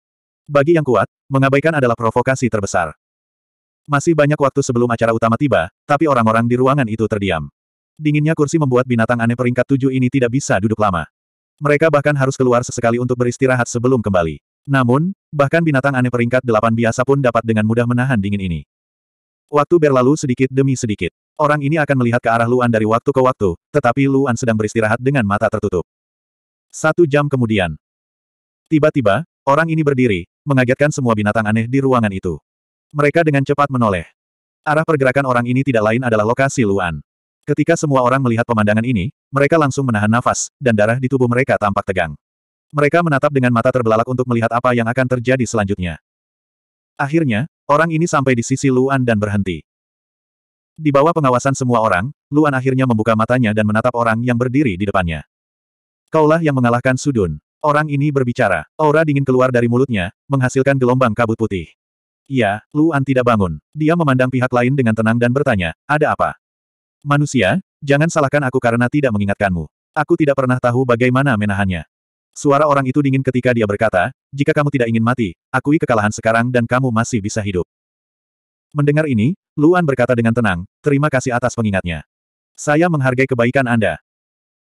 Bagi yang kuat, mengabaikan adalah provokasi terbesar. Masih banyak waktu sebelum acara utama tiba, tapi orang-orang di ruangan itu terdiam. Dinginnya kursi membuat binatang aneh peringkat tujuh ini tidak bisa duduk lama. Mereka bahkan harus keluar sesekali untuk beristirahat sebelum kembali. Namun, bahkan binatang aneh peringkat delapan biasa pun dapat dengan mudah menahan dingin ini. Waktu berlalu sedikit demi sedikit. Orang ini akan melihat ke arah Luan dari waktu ke waktu, tetapi Luan sedang beristirahat dengan mata tertutup. Satu jam kemudian. Tiba-tiba, orang ini berdiri, mengagetkan semua binatang aneh di ruangan itu. Mereka dengan cepat menoleh. Arah pergerakan orang ini tidak lain adalah lokasi Luan. Ketika semua orang melihat pemandangan ini, mereka langsung menahan nafas, dan darah di tubuh mereka tampak tegang. Mereka menatap dengan mata terbelalak untuk melihat apa yang akan terjadi selanjutnya. Akhirnya, orang ini sampai di sisi Luan dan berhenti. Di bawah pengawasan semua orang, Luan akhirnya membuka matanya dan menatap orang yang berdiri di depannya. Kaulah yang mengalahkan Sudun. Orang ini berbicara. Aura dingin keluar dari mulutnya, menghasilkan gelombang kabut putih. Iya, Luan tidak bangun. Dia memandang pihak lain dengan tenang dan bertanya, ada apa? Manusia, jangan salahkan aku karena tidak mengingatkanmu. Aku tidak pernah tahu bagaimana menahannya. Suara orang itu dingin ketika dia berkata, jika kamu tidak ingin mati, akui kekalahan sekarang dan kamu masih bisa hidup. Mendengar ini, Luan berkata dengan tenang, terima kasih atas pengingatnya. Saya menghargai kebaikan Anda.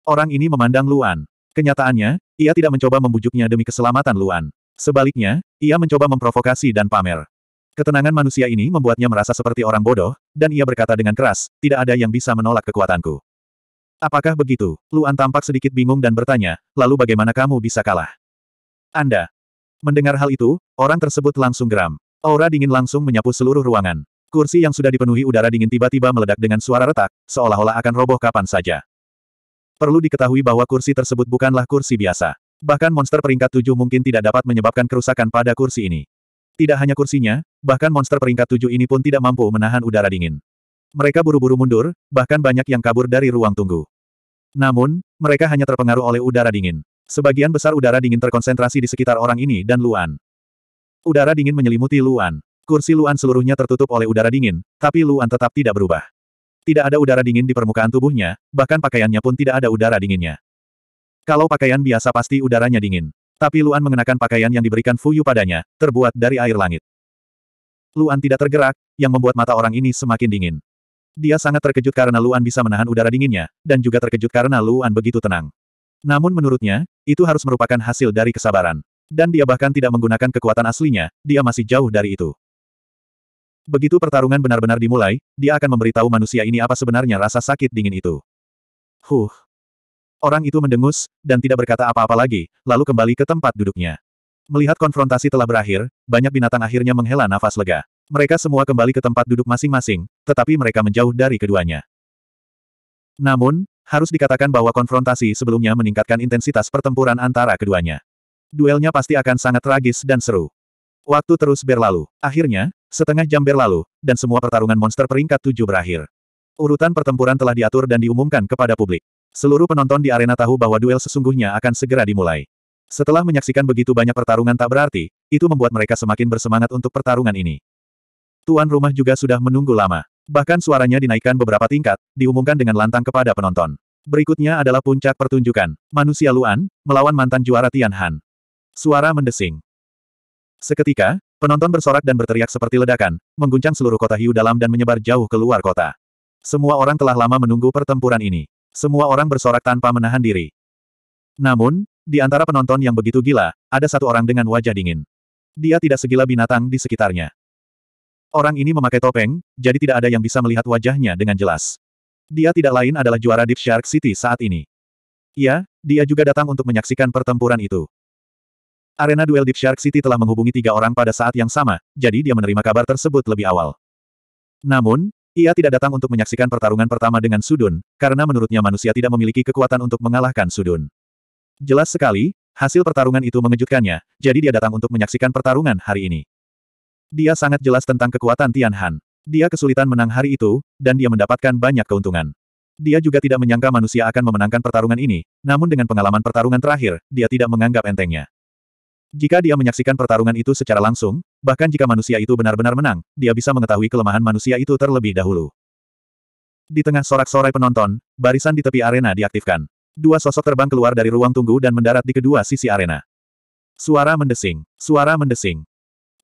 Orang ini memandang Luan. Kenyataannya, ia tidak mencoba membujuknya demi keselamatan Luan. Sebaliknya, ia mencoba memprovokasi dan pamer. Ketenangan manusia ini membuatnya merasa seperti orang bodoh, dan ia berkata dengan keras, tidak ada yang bisa menolak kekuatanku. Apakah begitu? Luan tampak sedikit bingung dan bertanya, lalu bagaimana kamu bisa kalah? Anda. Mendengar hal itu, orang tersebut langsung geram. Aura dingin langsung menyapu seluruh ruangan. Kursi yang sudah dipenuhi udara dingin tiba-tiba meledak dengan suara retak, seolah-olah akan roboh kapan saja. Perlu diketahui bahwa kursi tersebut bukanlah kursi biasa. Bahkan monster peringkat tujuh mungkin tidak dapat menyebabkan kerusakan pada kursi ini. Tidak hanya kursinya, bahkan monster peringkat tujuh ini pun tidak mampu menahan udara dingin. Mereka buru-buru mundur, bahkan banyak yang kabur dari ruang tunggu. Namun, mereka hanya terpengaruh oleh udara dingin. Sebagian besar udara dingin terkonsentrasi di sekitar orang ini dan Luan. Udara dingin menyelimuti Luan. Kursi Luan seluruhnya tertutup oleh udara dingin, tapi Luan tetap tidak berubah. Tidak ada udara dingin di permukaan tubuhnya, bahkan pakaiannya pun tidak ada udara dinginnya. Kalau pakaian biasa pasti udaranya dingin. Tapi Luan mengenakan pakaian yang diberikan Fuyu padanya, terbuat dari air langit. Luan tidak tergerak, yang membuat mata orang ini semakin dingin. Dia sangat terkejut karena Luan bisa menahan udara dinginnya, dan juga terkejut karena Luan begitu tenang. Namun menurutnya, itu harus merupakan hasil dari kesabaran dan dia bahkan tidak menggunakan kekuatan aslinya, dia masih jauh dari itu. Begitu pertarungan benar-benar dimulai, dia akan memberitahu manusia ini apa sebenarnya rasa sakit dingin itu. Huh. Orang itu mendengus, dan tidak berkata apa-apa lagi, lalu kembali ke tempat duduknya. Melihat konfrontasi telah berakhir, banyak binatang akhirnya menghela nafas lega. Mereka semua kembali ke tempat duduk masing-masing, tetapi mereka menjauh dari keduanya. Namun, harus dikatakan bahwa konfrontasi sebelumnya meningkatkan intensitas pertempuran antara keduanya duelnya pasti akan sangat tragis dan seru. Waktu terus berlalu. Akhirnya, setengah jam berlalu, dan semua pertarungan monster peringkat tujuh berakhir. Urutan pertempuran telah diatur dan diumumkan kepada publik. Seluruh penonton di arena tahu bahwa duel sesungguhnya akan segera dimulai. Setelah menyaksikan begitu banyak pertarungan tak berarti, itu membuat mereka semakin bersemangat untuk pertarungan ini. Tuan rumah juga sudah menunggu lama. Bahkan suaranya dinaikkan beberapa tingkat, diumumkan dengan lantang kepada penonton. Berikutnya adalah puncak pertunjukan. Manusia Luan, melawan mantan juara Tian Han. Suara mendesing. Seketika, penonton bersorak dan berteriak seperti ledakan, mengguncang seluruh kota hiu dalam dan menyebar jauh ke luar kota. Semua orang telah lama menunggu pertempuran ini. Semua orang bersorak tanpa menahan diri. Namun, di antara penonton yang begitu gila, ada satu orang dengan wajah dingin. Dia tidak segila binatang di sekitarnya. Orang ini memakai topeng, jadi tidak ada yang bisa melihat wajahnya dengan jelas. Dia tidak lain adalah juara Deep Shark City saat ini. Ya, dia juga datang untuk menyaksikan pertempuran itu. Arena duel Deep Shark City telah menghubungi tiga orang pada saat yang sama, jadi dia menerima kabar tersebut lebih awal. Namun, ia tidak datang untuk menyaksikan pertarungan pertama dengan Sudun, karena menurutnya manusia tidak memiliki kekuatan untuk mengalahkan Sudun. Jelas sekali, hasil pertarungan itu mengejutkannya, jadi dia datang untuk menyaksikan pertarungan hari ini. Dia sangat jelas tentang kekuatan Tianhan. Dia kesulitan menang hari itu, dan dia mendapatkan banyak keuntungan. Dia juga tidak menyangka manusia akan memenangkan pertarungan ini, namun dengan pengalaman pertarungan terakhir, dia tidak menganggap entengnya. Jika dia menyaksikan pertarungan itu secara langsung, bahkan jika manusia itu benar-benar menang, dia bisa mengetahui kelemahan manusia itu terlebih dahulu. Di tengah sorak-sorai penonton, barisan di tepi arena diaktifkan. Dua sosok terbang keluar dari ruang tunggu dan mendarat di kedua sisi arena. Suara mendesing, suara mendesing.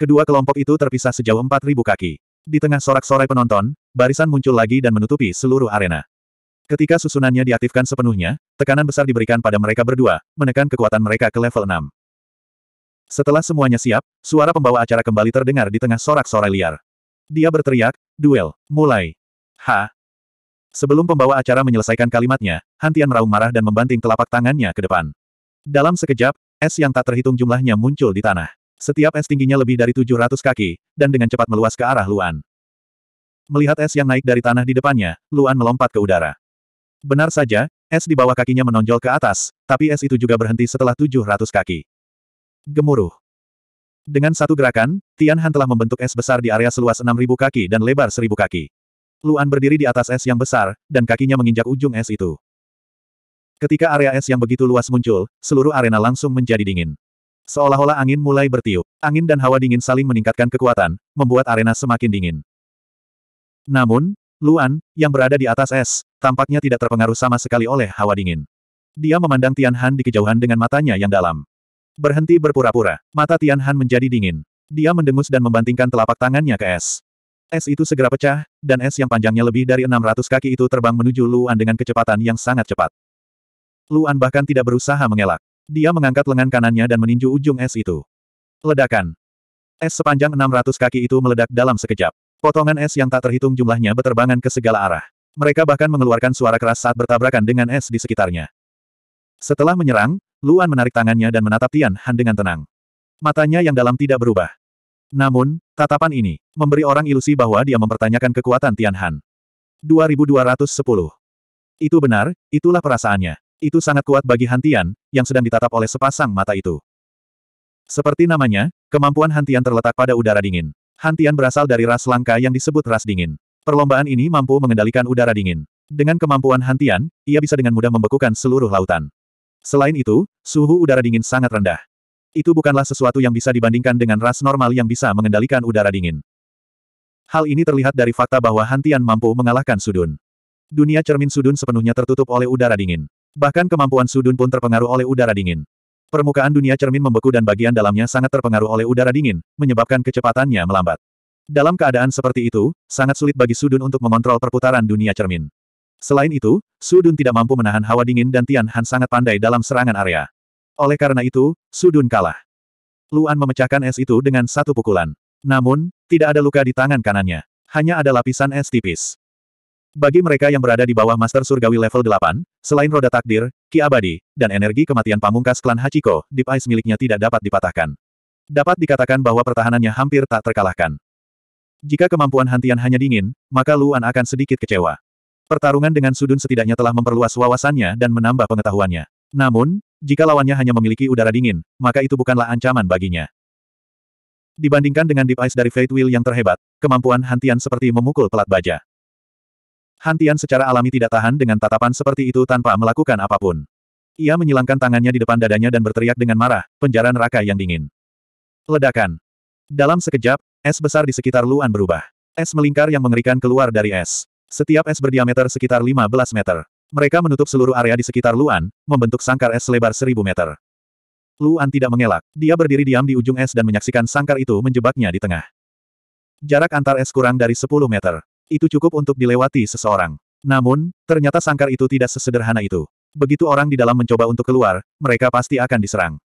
Kedua kelompok itu terpisah sejauh 4.000 kaki. Di tengah sorak-sorai penonton, barisan muncul lagi dan menutupi seluruh arena. Ketika susunannya diaktifkan sepenuhnya, tekanan besar diberikan pada mereka berdua, menekan kekuatan mereka ke level 6. Setelah semuanya siap, suara pembawa acara kembali terdengar di tengah sorak-sorai liar. Dia berteriak, duel, mulai. Ha! Sebelum pembawa acara menyelesaikan kalimatnya, Hantian meraung marah dan membanting telapak tangannya ke depan. Dalam sekejap, es yang tak terhitung jumlahnya muncul di tanah. Setiap es tingginya lebih dari 700 kaki, dan dengan cepat meluas ke arah Luan. Melihat es yang naik dari tanah di depannya, Luan melompat ke udara. Benar saja, es di bawah kakinya menonjol ke atas, tapi es itu juga berhenti setelah 700 kaki gemuruh. Dengan satu gerakan, Tian Han telah membentuk es besar di area seluas 6.000 kaki dan lebar 1.000 kaki. Luan berdiri di atas es yang besar, dan kakinya menginjak ujung es itu. Ketika area es yang begitu luas muncul, seluruh arena langsung menjadi dingin. Seolah-olah angin mulai bertiup. Angin dan hawa dingin saling meningkatkan kekuatan, membuat arena semakin dingin. Namun, Luan, yang berada di atas es, tampaknya tidak terpengaruh sama sekali oleh hawa dingin. Dia memandang Tian Han di kejauhan dengan matanya yang dalam. Berhenti berpura-pura. Mata Tian Han menjadi dingin. Dia mendengus dan membantingkan telapak tangannya ke es. Es itu segera pecah, dan es yang panjangnya lebih dari 600 kaki itu terbang menuju Luan dengan kecepatan yang sangat cepat. Luan bahkan tidak berusaha mengelak. Dia mengangkat lengan kanannya dan meninju ujung es itu. Ledakan. Es sepanjang 600 kaki itu meledak dalam sekejap. Potongan es yang tak terhitung jumlahnya beterbangan ke segala arah. Mereka bahkan mengeluarkan suara keras saat bertabrakan dengan es di sekitarnya. Setelah menyerang, Luan menarik tangannya dan menatap Tian Han dengan tenang. Matanya yang dalam tidak berubah. Namun, tatapan ini memberi orang ilusi bahwa dia mempertanyakan kekuatan Tian Han. 2210. Itu benar, itulah perasaannya. Itu sangat kuat bagi Han Tian, yang sedang ditatap oleh sepasang mata itu. Seperti namanya, kemampuan Han Tian terletak pada udara dingin. Han Tian berasal dari ras langka yang disebut ras dingin. Perlombaan ini mampu mengendalikan udara dingin. Dengan kemampuan Han Tian, ia bisa dengan mudah membekukan seluruh lautan. Selain itu, suhu udara dingin sangat rendah. Itu bukanlah sesuatu yang bisa dibandingkan dengan ras normal yang bisa mengendalikan udara dingin. Hal ini terlihat dari fakta bahwa Hantian mampu mengalahkan Sudun. Dunia cermin Sudun sepenuhnya tertutup oleh udara dingin. Bahkan kemampuan Sudun pun terpengaruh oleh udara dingin. Permukaan dunia cermin membeku dan bagian dalamnya sangat terpengaruh oleh udara dingin, menyebabkan kecepatannya melambat. Dalam keadaan seperti itu, sangat sulit bagi Sudun untuk mengontrol perputaran dunia cermin. Selain itu, Sudun tidak mampu menahan hawa dingin dan Tian Han sangat pandai dalam serangan area. Oleh karena itu, Sudun kalah. Luan memecahkan es itu dengan satu pukulan. Namun, tidak ada luka di tangan kanannya. Hanya ada lapisan es tipis. Bagi mereka yang berada di bawah Master Surgawi level 8, selain roda takdir, ki abadi, dan energi kematian pamungkas klan Hachiko, di Ice miliknya tidak dapat dipatahkan. Dapat dikatakan bahwa pertahanannya hampir tak terkalahkan. Jika kemampuan hantian hanya dingin, maka Luan akan sedikit kecewa. Pertarungan dengan Sudun setidaknya telah memperluas wawasannya dan menambah pengetahuannya. Namun, jika lawannya hanya memiliki udara dingin, maka itu bukanlah ancaman baginya. Dibandingkan dengan Deep Ice dari Fate Wheel yang terhebat, kemampuan Hantian seperti memukul pelat baja. Hantian secara alami tidak tahan dengan tatapan seperti itu tanpa melakukan apapun. Ia menyilangkan tangannya di depan dadanya dan berteriak dengan marah, penjara neraka yang dingin. Ledakan. Dalam sekejap, es besar di sekitar Luan berubah. Es melingkar yang mengerikan keluar dari es. Setiap es berdiameter sekitar 15 meter. Mereka menutup seluruh area di sekitar Luan, membentuk sangkar es selebar 1000 meter. Luan tidak mengelak. Dia berdiri diam di ujung es dan menyaksikan sangkar itu menjebaknya di tengah. Jarak antar es kurang dari 10 meter. Itu cukup untuk dilewati seseorang. Namun, ternyata sangkar itu tidak sesederhana itu. Begitu orang di dalam mencoba untuk keluar, mereka pasti akan diserang.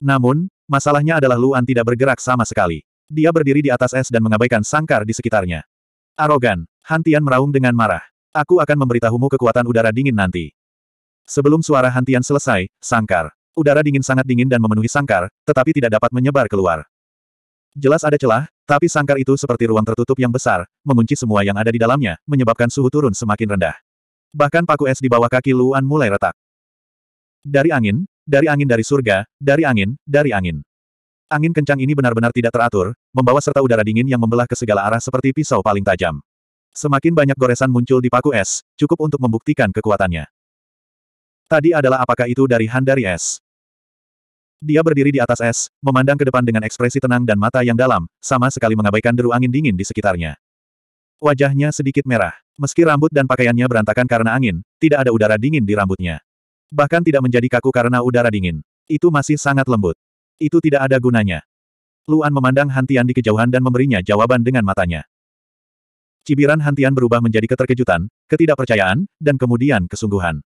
Namun, masalahnya adalah Luan tidak bergerak sama sekali. Dia berdiri di atas es dan mengabaikan sangkar di sekitarnya. Arogan, Hantian meraung dengan marah. Aku akan memberitahumu kekuatan udara dingin nanti. Sebelum suara hantian selesai, sangkar. Udara dingin sangat dingin dan memenuhi sangkar, tetapi tidak dapat menyebar keluar. Jelas ada celah, tapi sangkar itu seperti ruang tertutup yang besar, mengunci semua yang ada di dalamnya, menyebabkan suhu turun semakin rendah. Bahkan paku es di bawah kaki Luan mulai retak. Dari angin, dari angin dari surga, dari angin, dari angin. Angin kencang ini benar-benar tidak teratur, membawa serta udara dingin yang membelah ke segala arah seperti pisau paling tajam. Semakin banyak goresan muncul di paku es, cukup untuk membuktikan kekuatannya. Tadi adalah apakah itu dari Han dari es. Dia berdiri di atas es, memandang ke depan dengan ekspresi tenang dan mata yang dalam, sama sekali mengabaikan deru angin dingin di sekitarnya. Wajahnya sedikit merah. Meski rambut dan pakaiannya berantakan karena angin, tidak ada udara dingin di rambutnya. Bahkan tidak menjadi kaku karena udara dingin. Itu masih sangat lembut. Itu tidak ada gunanya. Luan memandang Hantian di kejauhan dan memberinya jawaban dengan matanya. Cibiran Hantian berubah menjadi keterkejutan, ketidakpercayaan, dan kemudian kesungguhan.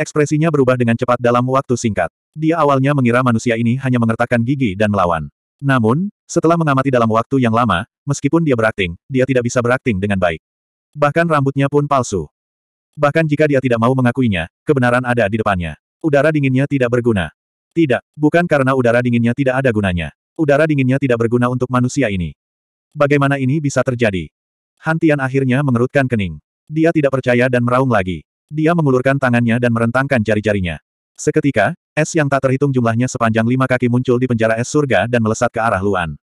Ekspresinya berubah dengan cepat dalam waktu singkat. Dia awalnya mengira manusia ini hanya mengertakkan gigi dan melawan. Namun, setelah mengamati dalam waktu yang lama, meskipun dia berakting, dia tidak bisa berakting dengan baik. Bahkan rambutnya pun palsu. Bahkan jika dia tidak mau mengakuinya, kebenaran ada di depannya. Udara dinginnya tidak berguna. Tidak, bukan karena udara dinginnya tidak ada gunanya. Udara dinginnya tidak berguna untuk manusia ini. Bagaimana ini bisa terjadi? Hantian akhirnya mengerutkan kening. Dia tidak percaya dan meraung lagi. Dia mengulurkan tangannya dan merentangkan jari-jarinya. Seketika, es yang tak terhitung jumlahnya sepanjang lima kaki muncul di penjara es surga dan melesat ke arah Luan.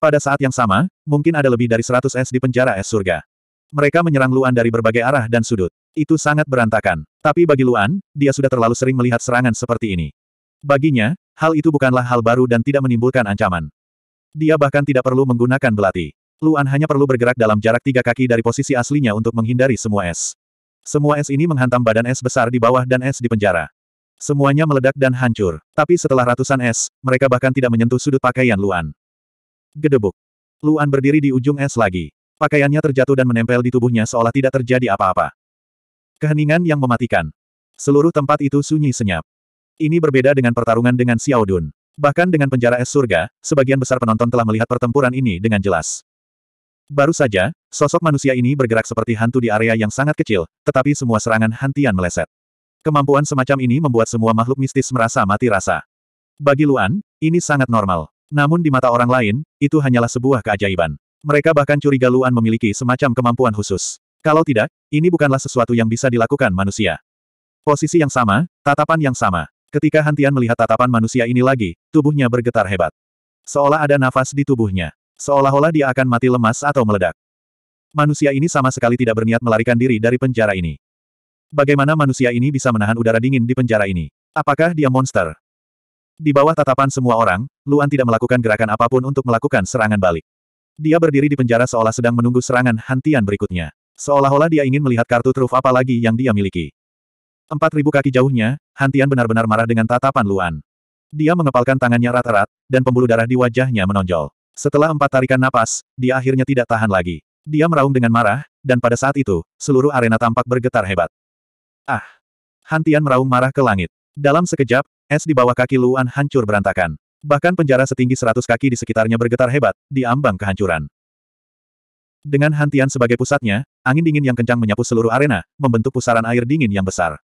Pada saat yang sama, mungkin ada lebih dari seratus es di penjara es surga. Mereka menyerang Luan dari berbagai arah dan sudut. Itu sangat berantakan. Tapi bagi Luan, dia sudah terlalu sering melihat serangan seperti ini. Baginya, hal itu bukanlah hal baru dan tidak menimbulkan ancaman. Dia bahkan tidak perlu menggunakan belati. Luan hanya perlu bergerak dalam jarak tiga kaki dari posisi aslinya untuk menghindari semua es. Semua es ini menghantam badan es besar di bawah dan es di penjara. Semuanya meledak dan hancur. Tapi setelah ratusan es, mereka bahkan tidak menyentuh sudut pakaian Luan. Gedebuk. Luan berdiri di ujung es lagi. Pakaiannya terjatuh dan menempel di tubuhnya seolah tidak terjadi apa-apa. Keheningan yang mematikan. Seluruh tempat itu sunyi senyap. Ini berbeda dengan pertarungan dengan Xiao Dun. Bahkan dengan penjara es surga, sebagian besar penonton telah melihat pertempuran ini dengan jelas. Baru saja, sosok manusia ini bergerak seperti hantu di area yang sangat kecil, tetapi semua serangan hantian meleset. Kemampuan semacam ini membuat semua makhluk mistis merasa mati rasa. Bagi Luan, ini sangat normal. Namun di mata orang lain, itu hanyalah sebuah keajaiban. Mereka bahkan curiga Luan memiliki semacam kemampuan khusus. Kalau tidak, ini bukanlah sesuatu yang bisa dilakukan manusia. Posisi yang sama, tatapan yang sama. Ketika Hantian melihat tatapan manusia ini lagi, tubuhnya bergetar hebat. Seolah ada nafas di tubuhnya. Seolah-olah dia akan mati lemas atau meledak. Manusia ini sama sekali tidak berniat melarikan diri dari penjara ini. Bagaimana manusia ini bisa menahan udara dingin di penjara ini? Apakah dia monster? Di bawah tatapan semua orang, Luan tidak melakukan gerakan apapun untuk melakukan serangan balik. Dia berdiri di penjara seolah sedang menunggu serangan hantian berikutnya. Seolah-olah dia ingin melihat kartu truf apa lagi yang dia miliki. Empat ribu kaki jauhnya, hantian benar-benar marah dengan tatapan Luan. Dia mengepalkan tangannya rata rat dan pembuluh darah di wajahnya menonjol. Setelah empat tarikan napas, dia akhirnya tidak tahan lagi. Dia meraung dengan marah, dan pada saat itu, seluruh arena tampak bergetar hebat. Ah! Hantian meraung marah ke langit. Dalam sekejap, es di bawah kaki Luan hancur berantakan. Bahkan penjara setinggi seratus kaki di sekitarnya bergetar hebat, diambang kehancuran. Dengan Hantian sebagai pusatnya, angin dingin yang kencang menyapu seluruh arena, membentuk pusaran air dingin yang besar.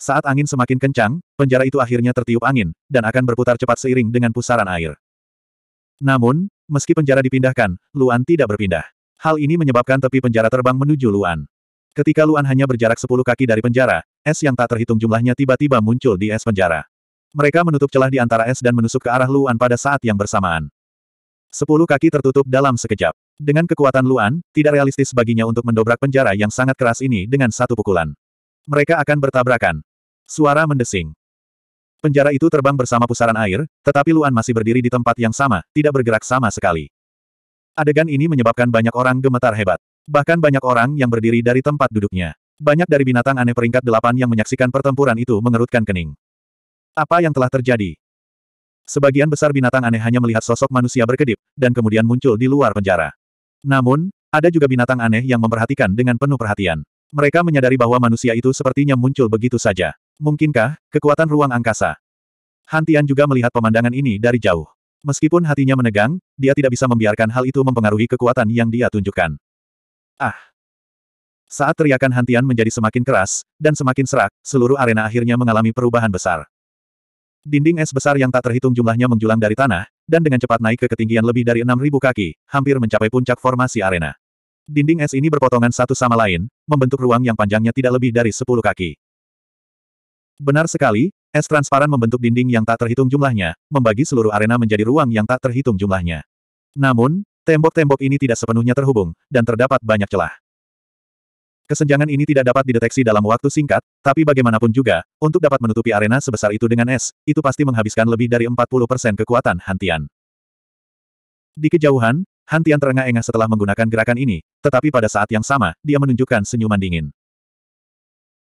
Saat angin semakin kencang, penjara itu akhirnya tertiup angin, dan akan berputar cepat seiring dengan pusaran air. Namun, meski penjara dipindahkan, Luan tidak berpindah. Hal ini menyebabkan tepi penjara terbang menuju Luan. Ketika Luan hanya berjarak 10 kaki dari penjara, es yang tak terhitung jumlahnya tiba-tiba muncul di es penjara. Mereka menutup celah di antara es dan menusuk ke arah Luan pada saat yang bersamaan. Sepuluh kaki tertutup dalam sekejap. Dengan kekuatan Luan, tidak realistis baginya untuk mendobrak penjara yang sangat keras ini dengan satu pukulan. Mereka akan bertabrakan. Suara mendesing. Penjara itu terbang bersama pusaran air, tetapi Luan masih berdiri di tempat yang sama, tidak bergerak sama sekali. Adegan ini menyebabkan banyak orang gemetar hebat. Bahkan banyak orang yang berdiri dari tempat duduknya. Banyak dari binatang aneh peringkat delapan yang menyaksikan pertempuran itu mengerutkan kening. Apa yang telah terjadi? Sebagian besar binatang aneh hanya melihat sosok manusia berkedip, dan kemudian muncul di luar penjara. Namun, ada juga binatang aneh yang memperhatikan dengan penuh perhatian. Mereka menyadari bahwa manusia itu sepertinya muncul begitu saja. Mungkinkah, kekuatan ruang angkasa? Hantian juga melihat pemandangan ini dari jauh. Meskipun hatinya menegang, dia tidak bisa membiarkan hal itu mempengaruhi kekuatan yang dia tunjukkan. Ah! Saat teriakan Hantian menjadi semakin keras, dan semakin serak, seluruh arena akhirnya mengalami perubahan besar. Dinding es besar yang tak terhitung jumlahnya menjulang dari tanah, dan dengan cepat naik ke ketinggian lebih dari 6.000 kaki, hampir mencapai puncak formasi arena. Dinding es ini berpotongan satu sama lain, membentuk ruang yang panjangnya tidak lebih dari 10 kaki. Benar sekali, es transparan membentuk dinding yang tak terhitung jumlahnya, membagi seluruh arena menjadi ruang yang tak terhitung jumlahnya. Namun, tembok-tembok ini tidak sepenuhnya terhubung, dan terdapat banyak celah. Kesenjangan ini tidak dapat dideteksi dalam waktu singkat, tapi bagaimanapun juga, untuk dapat menutupi arena sebesar itu dengan es, itu pasti menghabiskan lebih dari 40% kekuatan Hantian. Di kejauhan, Hantian terengah-engah setelah menggunakan gerakan ini, tetapi pada saat yang sama, dia menunjukkan senyuman dingin.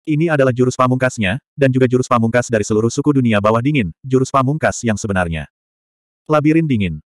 Ini adalah jurus pamungkasnya, dan juga jurus pamungkas dari seluruh suku dunia bawah dingin, jurus pamungkas yang sebenarnya. Labirin dingin.